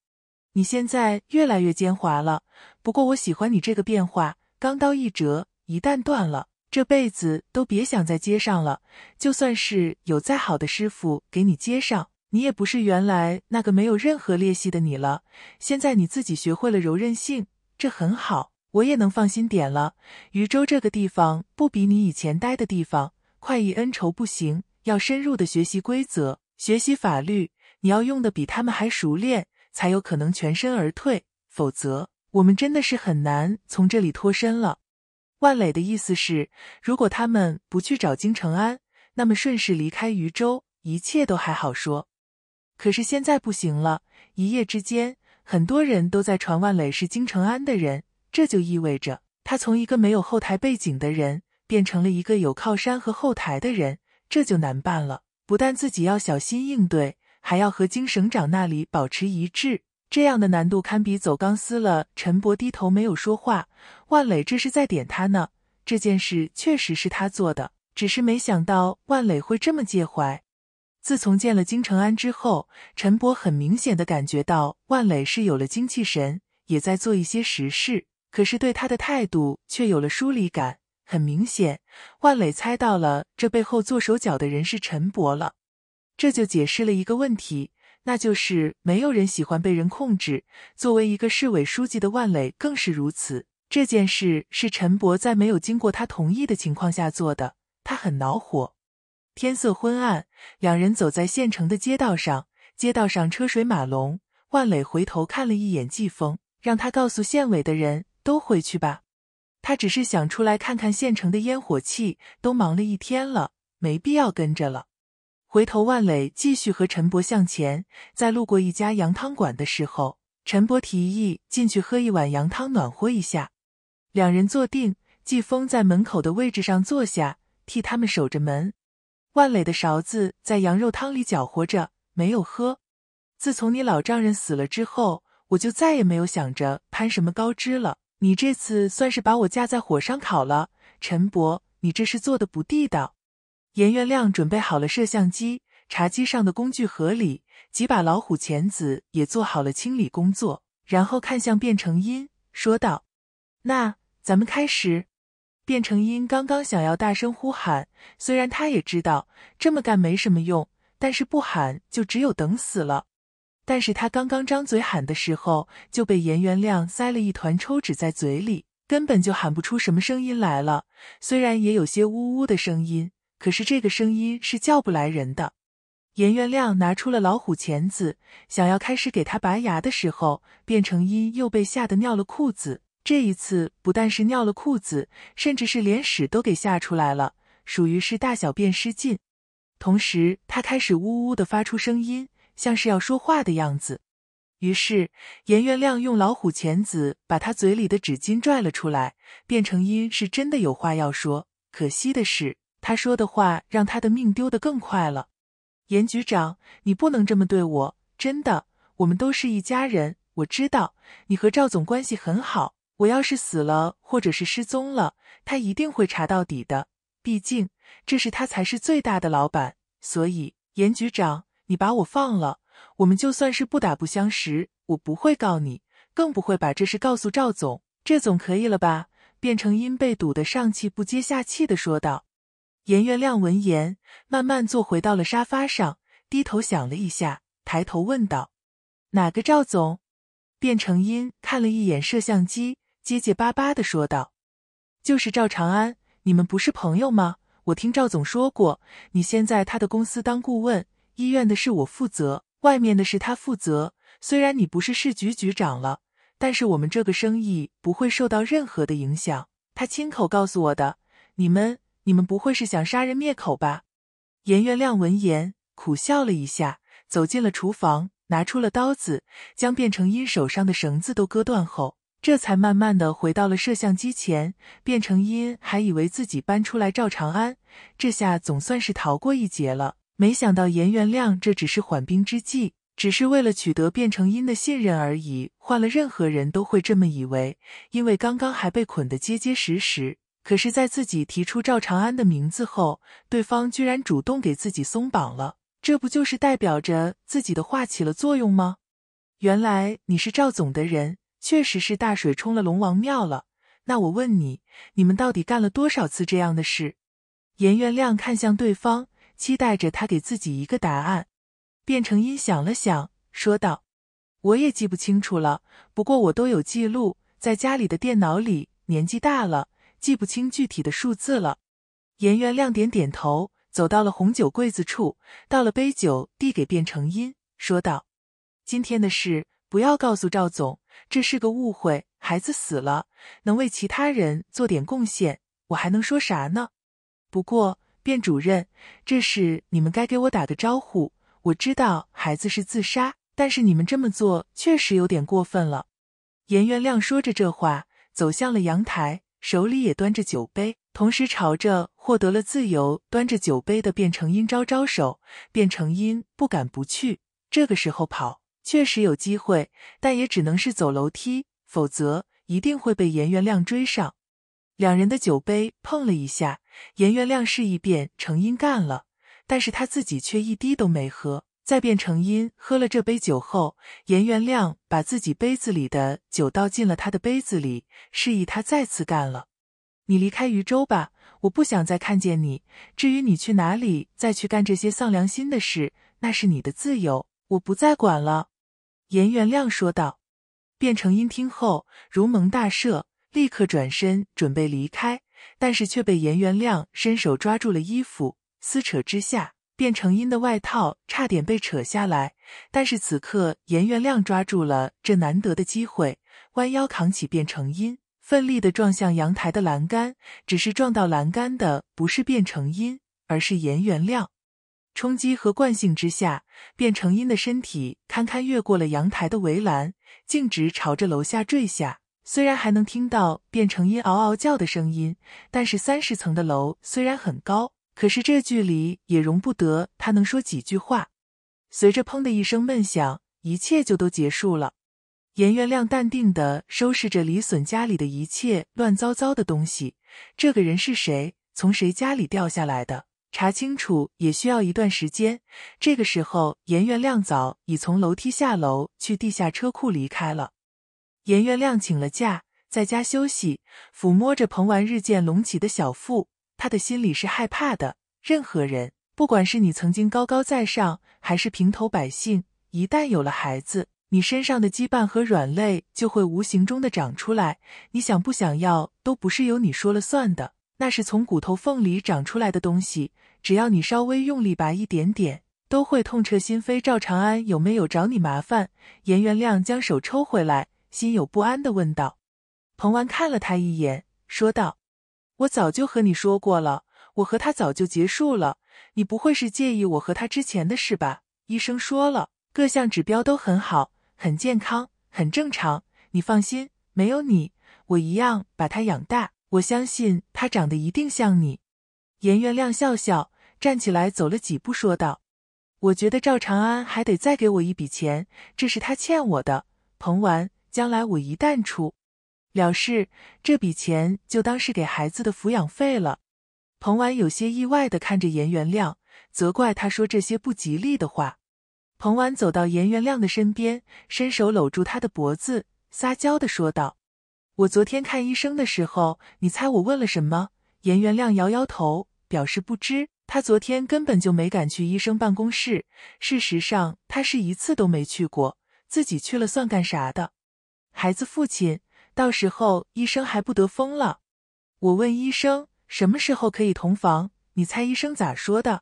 你现在越来越奸猾了，不过我喜欢你这个变化。钢刀一折，一旦断了，这辈子都别想再接上了。就算是有再好的师傅给你接上，你也不是原来那个没有任何裂隙的你了。现在你自己学会了柔韧性，这很好，我也能放心点了。禹州这个地方不比你以前待的地方，快意恩仇不行，要深入的学习规则、学习法律，你要用的比他们还熟练。才有可能全身而退，否则我们真的是很难从这里脱身了。万磊的意思是，如果他们不去找金承安，那么顺势离开渝州，一切都还好说。可是现在不行了，一夜之间，很多人都在传万磊是金承安的人，这就意味着他从一个没有后台背景的人，变成了一个有靠山和后台的人，这就难办了。不但自己要小心应对。还要和金省长那里保持一致，这样的难度堪比走钢丝了。陈博低头没有说话。万磊这是在点他呢。这件事确实是他做的，只是没想到万磊会这么介怀。自从见了金成安之后，陈博很明显的感觉到万磊是有了精气神，也在做一些实事，可是对他的态度却有了疏离感。很明显，万磊猜到了这背后做手脚的人是陈博了。这就解释了一个问题，那就是没有人喜欢被人控制。作为一个市委书记的万磊更是如此。这件事是陈博在没有经过他同意的情况下做的，他很恼火。天色昏暗，两人走在县城的街道上，街道上车水马龙。万磊回头看了一眼季风，让他告诉县委的人都回去吧。他只是想出来看看县城的烟火气，都忙了一天了，没必要跟着了。回头，万磊继续和陈伯向前。在路过一家羊汤馆的时候，陈伯提议进去喝一碗羊汤暖和一下。两人坐定，季风在门口的位置上坐下，替他们守着门。万磊的勺子在羊肉汤里搅和着，没有喝。自从你老丈人死了之后，我就再也没有想着攀什么高枝了。你这次算是把我架在火上烤了，陈伯，你这是做的不地道。颜元亮准备好了摄像机，茶几上的工具盒里几把老虎钳子也做好了清理工作，然后看向卞成英，说道：“那咱们开始。”卞成英刚刚想要大声呼喊，虽然他也知道这么干没什么用，但是不喊就只有等死了。但是他刚刚张嘴喊的时候，就被颜元亮塞了一团抽纸在嘴里，根本就喊不出什么声音来了，虽然也有些呜呜的声音。可是这个声音是叫不来人的。颜元亮拿出了老虎钳子，想要开始给他拔牙的时候，变成英又被吓得尿了裤子。这一次不但是尿了裤子，甚至是连屎都给吓出来了，属于是大小便失禁。同时，他开始呜呜的发出声音，像是要说话的样子。于是，颜元亮用老虎钳子把他嘴里的纸巾拽了出来。变成音是真的有话要说，可惜的是。他说的话让他的命丢得更快了。严局长，你不能这么对我，真的，我们都是一家人。我知道你和赵总关系很好，我要是死了或者是失踪了，他一定会查到底的。毕竟，这是他才是最大的老板。所以，严局长，你把我放了，我们就算是不打不相识，我不会告你，更不会把这事告诉赵总，这总可以了吧？卞成因被堵得上气不接下气地说道。颜月亮闻言，慢慢坐回到了沙发上，低头想了一下，抬头问道：“哪个赵总？”卞成英看了一眼摄像机，结结巴巴的说道：“就是赵长安，你们不是朋友吗？我听赵总说过，你现在他的公司当顾问，医院的事我负责，外面的事他负责。虽然你不是市局局长了，但是我们这个生意不会受到任何的影响。他亲口告诉我的，你们。”你们不会是想杀人灭口吧？颜元亮闻言苦笑了一下，走进了厨房，拿出了刀子，将卞成英手上的绳子都割断后，这才慢慢的回到了摄像机前。卞成英还以为自己搬出来照长安，这下总算是逃过一劫了。没想到颜元亮这只是缓兵之计，只是为了取得卞成英的信任而已。换了任何人都会这么以为，因为刚刚还被捆得结结实实。可是，在自己提出赵长安的名字后，对方居然主动给自己松绑了，这不就是代表着自己的话起了作用吗？原来你是赵总的人，确实是大水冲了龙王庙了。那我问你，你们到底干了多少次这样的事？颜元亮看向对方，期待着他给自己一个答案。卞成英想了想，说道：“我也记不清楚了，不过我都有记录，在家里的电脑里。年纪大了。”记不清具体的数字了。颜元亮点点头，走到了红酒柜子处，倒了杯酒递给卞成英，说道：“今天的事不要告诉赵总，这是个误会。孩子死了，能为其他人做点贡献，我还能说啥呢？不过，卞主任，这事你们该给我打个招呼。我知道孩子是自杀，但是你们这么做确实有点过分了。”颜元亮说着这话，走向了阳台。手里也端着酒杯，同时朝着获得了自由、端着酒杯的卞成英招招手。卞成英不敢不去，这个时候跑确实有机会，但也只能是走楼梯，否则一定会被颜元亮追上。两人的酒杯碰了一下，颜元亮示意卞成英干了，但是他自己却一滴都没喝。在卞成英喝了这杯酒后，颜元亮把自己杯子里的酒倒进了他的杯子里，示意他再次干了。你离开余州吧，我不想再看见你。至于你去哪里，再去干这些丧良心的事，那是你的自由，我不再管了。”颜元亮说道。卞成英听后如蒙大赦，立刻转身准备离开，但是却被颜元亮伸手抓住了衣服，撕扯之下。卞成英的外套差点被扯下来，但是此刻颜元亮抓住了这难得的机会，弯腰扛起卞成英，奋力的撞向阳台的栏杆。只是撞到栏杆的不是卞成阴，而是颜元亮。冲击和惯性之下，卞成英的身体堪堪越过了阳台的围栏，径直朝着楼下坠下。虽然还能听到卞成英嗷嗷叫的声音，但是三十层的楼虽然很高。可是这距离也容不得他能说几句话。随着“砰”的一声闷响，一切就都结束了。颜元亮淡定的收拾着李隼家里的一切乱糟糟的东西。这个人是谁？从谁家里掉下来的？查清楚也需要一段时间。这个时候，颜元亮早已从楼梯下楼去地下车库离开了。颜元亮请了假，在家休息，抚摸着彭完日渐隆起的小腹。他的心里是害怕的。任何人，不管是你曾经高高在上，还是平头百姓，一旦有了孩子，你身上的羁绊和软肋就会无形中的长出来。你想不想要，都不是由你说了算的，那是从骨头缝里长出来的东西，只要你稍微用力拔一点点，都会痛彻心扉。赵长安有没有找你麻烦？颜元亮将手抽回来，心有不安的问道。彭完看了他一眼，说道。我早就和你说过了，我和他早就结束了。你不会是介意我和他之前的事吧？医生说了，各项指标都很好，很健康，很正常。你放心，没有你，我一样把他养大。我相信他长得一定像你。颜元亮笑笑，站起来走了几步，说道：“我觉得赵长安还得再给我一笔钱，这是他欠我的。彭完，将来我一旦出。”了事，这笔钱就当是给孩子的抚养费了。彭婉有些意外的看着严元亮，责怪他说这些不吉利的话。彭婉走到严元亮的身边，伸手搂住他的脖子，撒娇的说道：“我昨天看医生的时候，你猜我问了什么？”严元亮摇摇头，表示不知。他昨天根本就没敢去医生办公室，事实上，他是一次都没去过，自己去了算干啥的？孩子父亲。到时候医生还不得疯了？我问医生什么时候可以同房？你猜医生咋说的？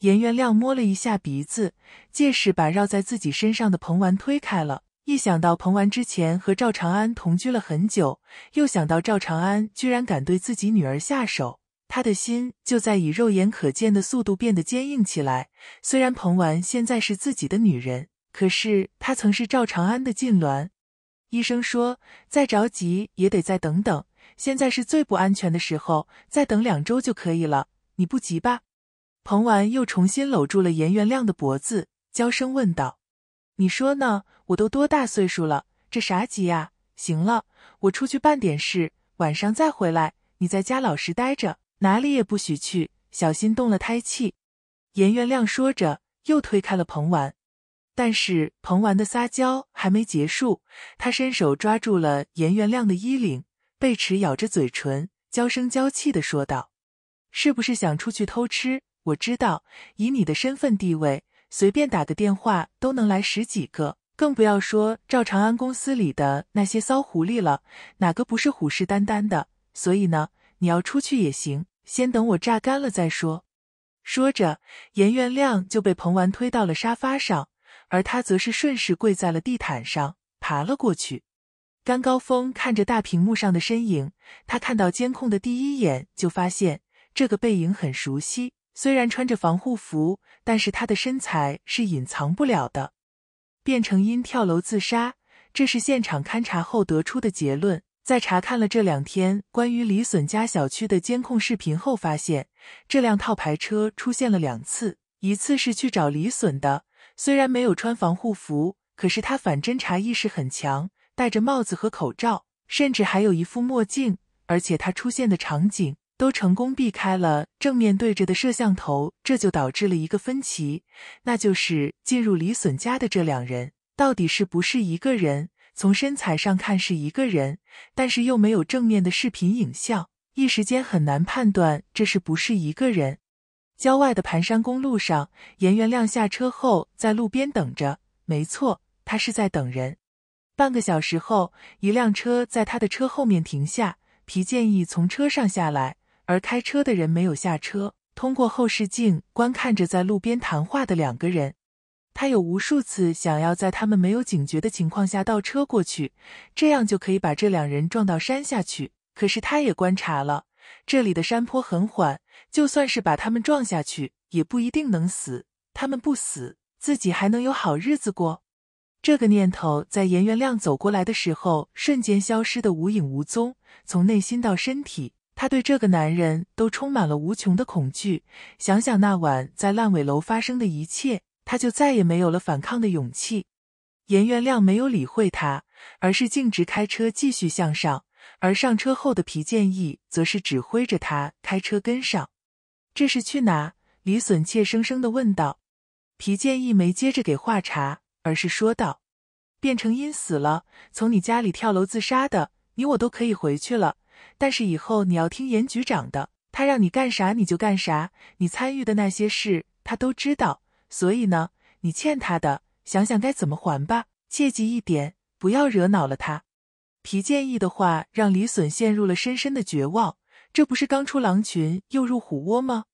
颜元亮摸了一下鼻子，借势把绕在自己身上的彭玩推开了。一想到彭玩之前和赵长安同居了很久，又想到赵长安居然敢对自己女儿下手，他的心就在以肉眼可见的速度变得坚硬起来。虽然彭玩现在是自己的女人，可是她曾是赵长安的禁脔。医生说：“再着急也得再等等，现在是最不安全的时候，再等两周就可以了。你不急吧？”彭婉又重新搂住了颜元亮的脖子，娇声问道：“你说呢？我都多大岁数了，这啥急呀？行了，我出去办点事，晚上再回来。你在家老实待着，哪里也不许去，小心动了胎气。”颜元亮说着，又推开了彭婉。但是彭玩的撒娇还没结束，他伸手抓住了颜元亮的衣领，贝齿咬着嘴唇，娇声娇气的说道：“是不是想出去偷吃？我知道，以你的身份地位，随便打个电话都能来十几个，更不要说赵长安公司里的那些骚狐狸了，哪个不是虎视眈眈的？所以呢，你要出去也行，先等我榨干了再说。”说着，颜元亮就被彭玩推到了沙发上。而他则是顺势跪在了地毯上，爬了过去。甘高峰看着大屏幕上的身影，他看到监控的第一眼就发现这个背影很熟悉。虽然穿着防护服，但是他的身材是隐藏不了的。卞成因跳楼自杀，这是现场勘查后得出的结论。在查看了这两天关于李损家小区的监控视频后，发现这辆套牌车出现了两次，一次是去找李损的。虽然没有穿防护服，可是他反侦查意识很强，戴着帽子和口罩，甚至还有一副墨镜。而且他出现的场景都成功避开了正面对着的摄像头，这就导致了一个分歧，那就是进入李隼家的这两人到底是不是一个人？从身材上看是一个人，但是又没有正面的视频影像，一时间很难判断这是不是一个人。郊外的盘山公路上，严元亮下车后在路边等着。没错，他是在等人。半个小时后，一辆车在他的车后面停下，皮建义从车上下来，而开车的人没有下车。通过后视镜观看着在路边谈话的两个人，他有无数次想要在他们没有警觉的情况下倒车过去，这样就可以把这两人撞到山下去。可是他也观察了这里的山坡很缓。就算是把他们撞下去，也不一定能死。他们不死，自己还能有好日子过。这个念头在颜元亮走过来的时候，瞬间消失的无影无踪。从内心到身体，他对这个男人都充满了无穷的恐惧。想想那晚在烂尾楼发生的一切，他就再也没有了反抗的勇气。颜元亮没有理会他，而是径直开车继续向上。而上车后的皮建义，则是指挥着他开车跟上。这是去哪？李隼怯生生的问道。皮建义没接着给话茬，而是说道：“卞成因死了，从你家里跳楼自杀的。你我都可以回去了，但是以后你要听严局长的，他让你干啥你就干啥。你参与的那些事，他都知道。所以呢，你欠他的，想想该怎么还吧。切记一点，不要惹恼了他。”皮建义的话让李隼陷入了深深的绝望。这不是刚出狼群又入虎窝吗？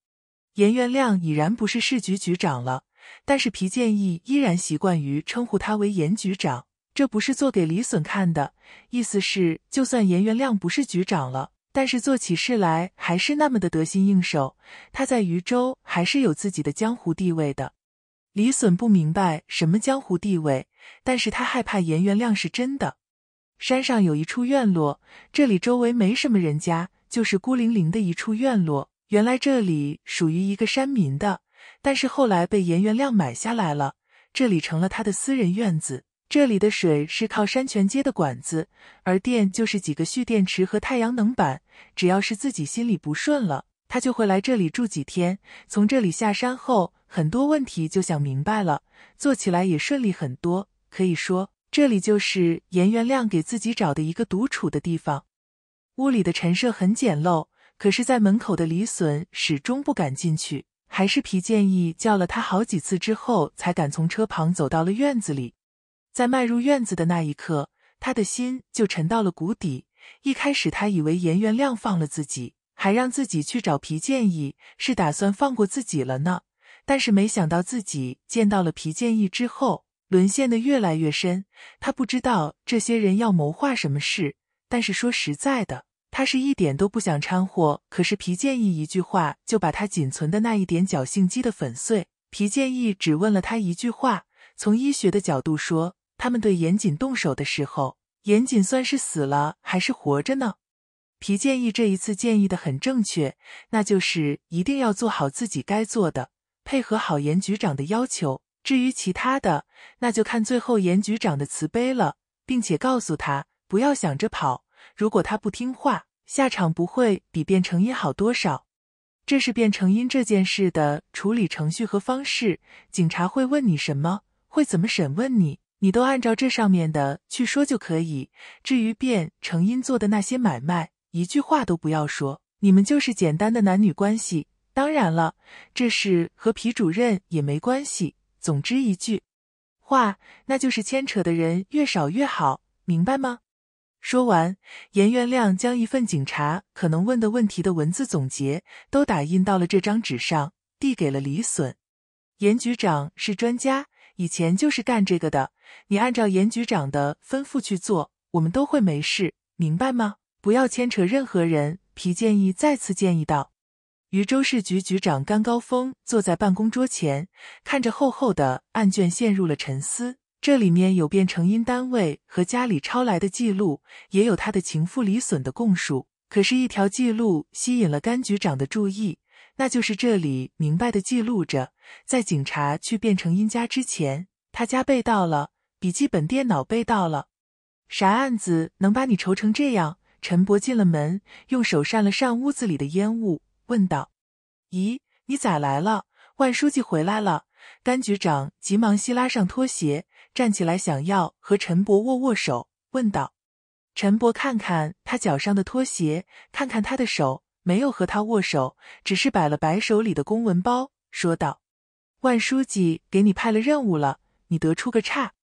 颜元亮已然不是市局局长了，但是皮建义依然习惯于称呼他为颜局长。这不是做给李隼看的，意思是就算颜元亮不是局长了，但是做起事来还是那么的得心应手。他在渝州还是有自己的江湖地位的。李隼不明白什么江湖地位，但是他害怕颜元亮是真的。山上有一处院落，这里周围没什么人家。就是孤零零的一处院落。原来这里属于一个山民的，但是后来被严元亮买下来了，这里成了他的私人院子。这里的水是靠山泉接的管子，而电就是几个蓄电池和太阳能板。只要是自己心里不顺了，他就会来这里住几天。从这里下山后，很多问题就想明白了，做起来也顺利很多。可以说，这里就是严元亮给自己找的一个独处的地方。屋里的陈设很简陋，可是，在门口的李隼始终不敢进去，还是皮建议叫了他好几次之后，才敢从车旁走到了院子里。在迈入院子的那一刻，他的心就沉到了谷底。一开始，他以为颜元亮放了自己，还让自己去找皮建议，是打算放过自己了呢。但是，没想到自己见到了皮建议之后，沦陷的越来越深。他不知道这些人要谋划什么事，但是说实在的。他是一点都不想掺和，可是皮建义一句话就把他仅存的那一点侥幸击得粉碎。皮建义只问了他一句话：“从医学的角度说，他们对严谨动手的时候，严谨算是死了还是活着呢？”皮建义这一次建议的很正确，那就是一定要做好自己该做的，配合好严局长的要求。至于其他的，那就看最后严局长的慈悲了，并且告诉他不要想着跑。如果他不听话，下场不会比变成英好多少。这是变成英这件事的处理程序和方式。警察会问你什么，会怎么审问你，你都按照这上面的去说就可以。至于变成英做的那些买卖，一句话都不要说。你们就是简单的男女关系。当然了，这事和皮主任也没关系。总之一句话，那就是牵扯的人越少越好，明白吗？说完，严元亮将一份警察可能问的问题的文字总结都打印到了这张纸上，递给了李隼。严局长是专家，以前就是干这个的。你按照严局长的吩咐去做，我们都会没事，明白吗？不要牵扯任何人。皮建议再次建议道。禹州市局局长甘高峰坐在办公桌前，看着厚厚的案卷，陷入了沉思。这里面有卞成因单位和家里抄来的记录，也有他的情妇李隼的供述。可是，一条记录吸引了甘局长的注意，那就是这里明白的记录着，在警察去卞成因家之前，他家被盗了，笔记本电脑被盗了。啥案子能把你愁成这样？陈伯进了门，用手扇了扇屋子里的烟雾，问道：“咦，你咋来了？万书记回来了。”甘局长急忙趿拉上拖鞋。站起来想要和陈博握握手，问道：“陈博，看看他脚上的拖鞋，看看他的手，没有和他握手，只是摆了摆手里的公文包，说道：‘万书记给你派了任务了，你得出个差。’”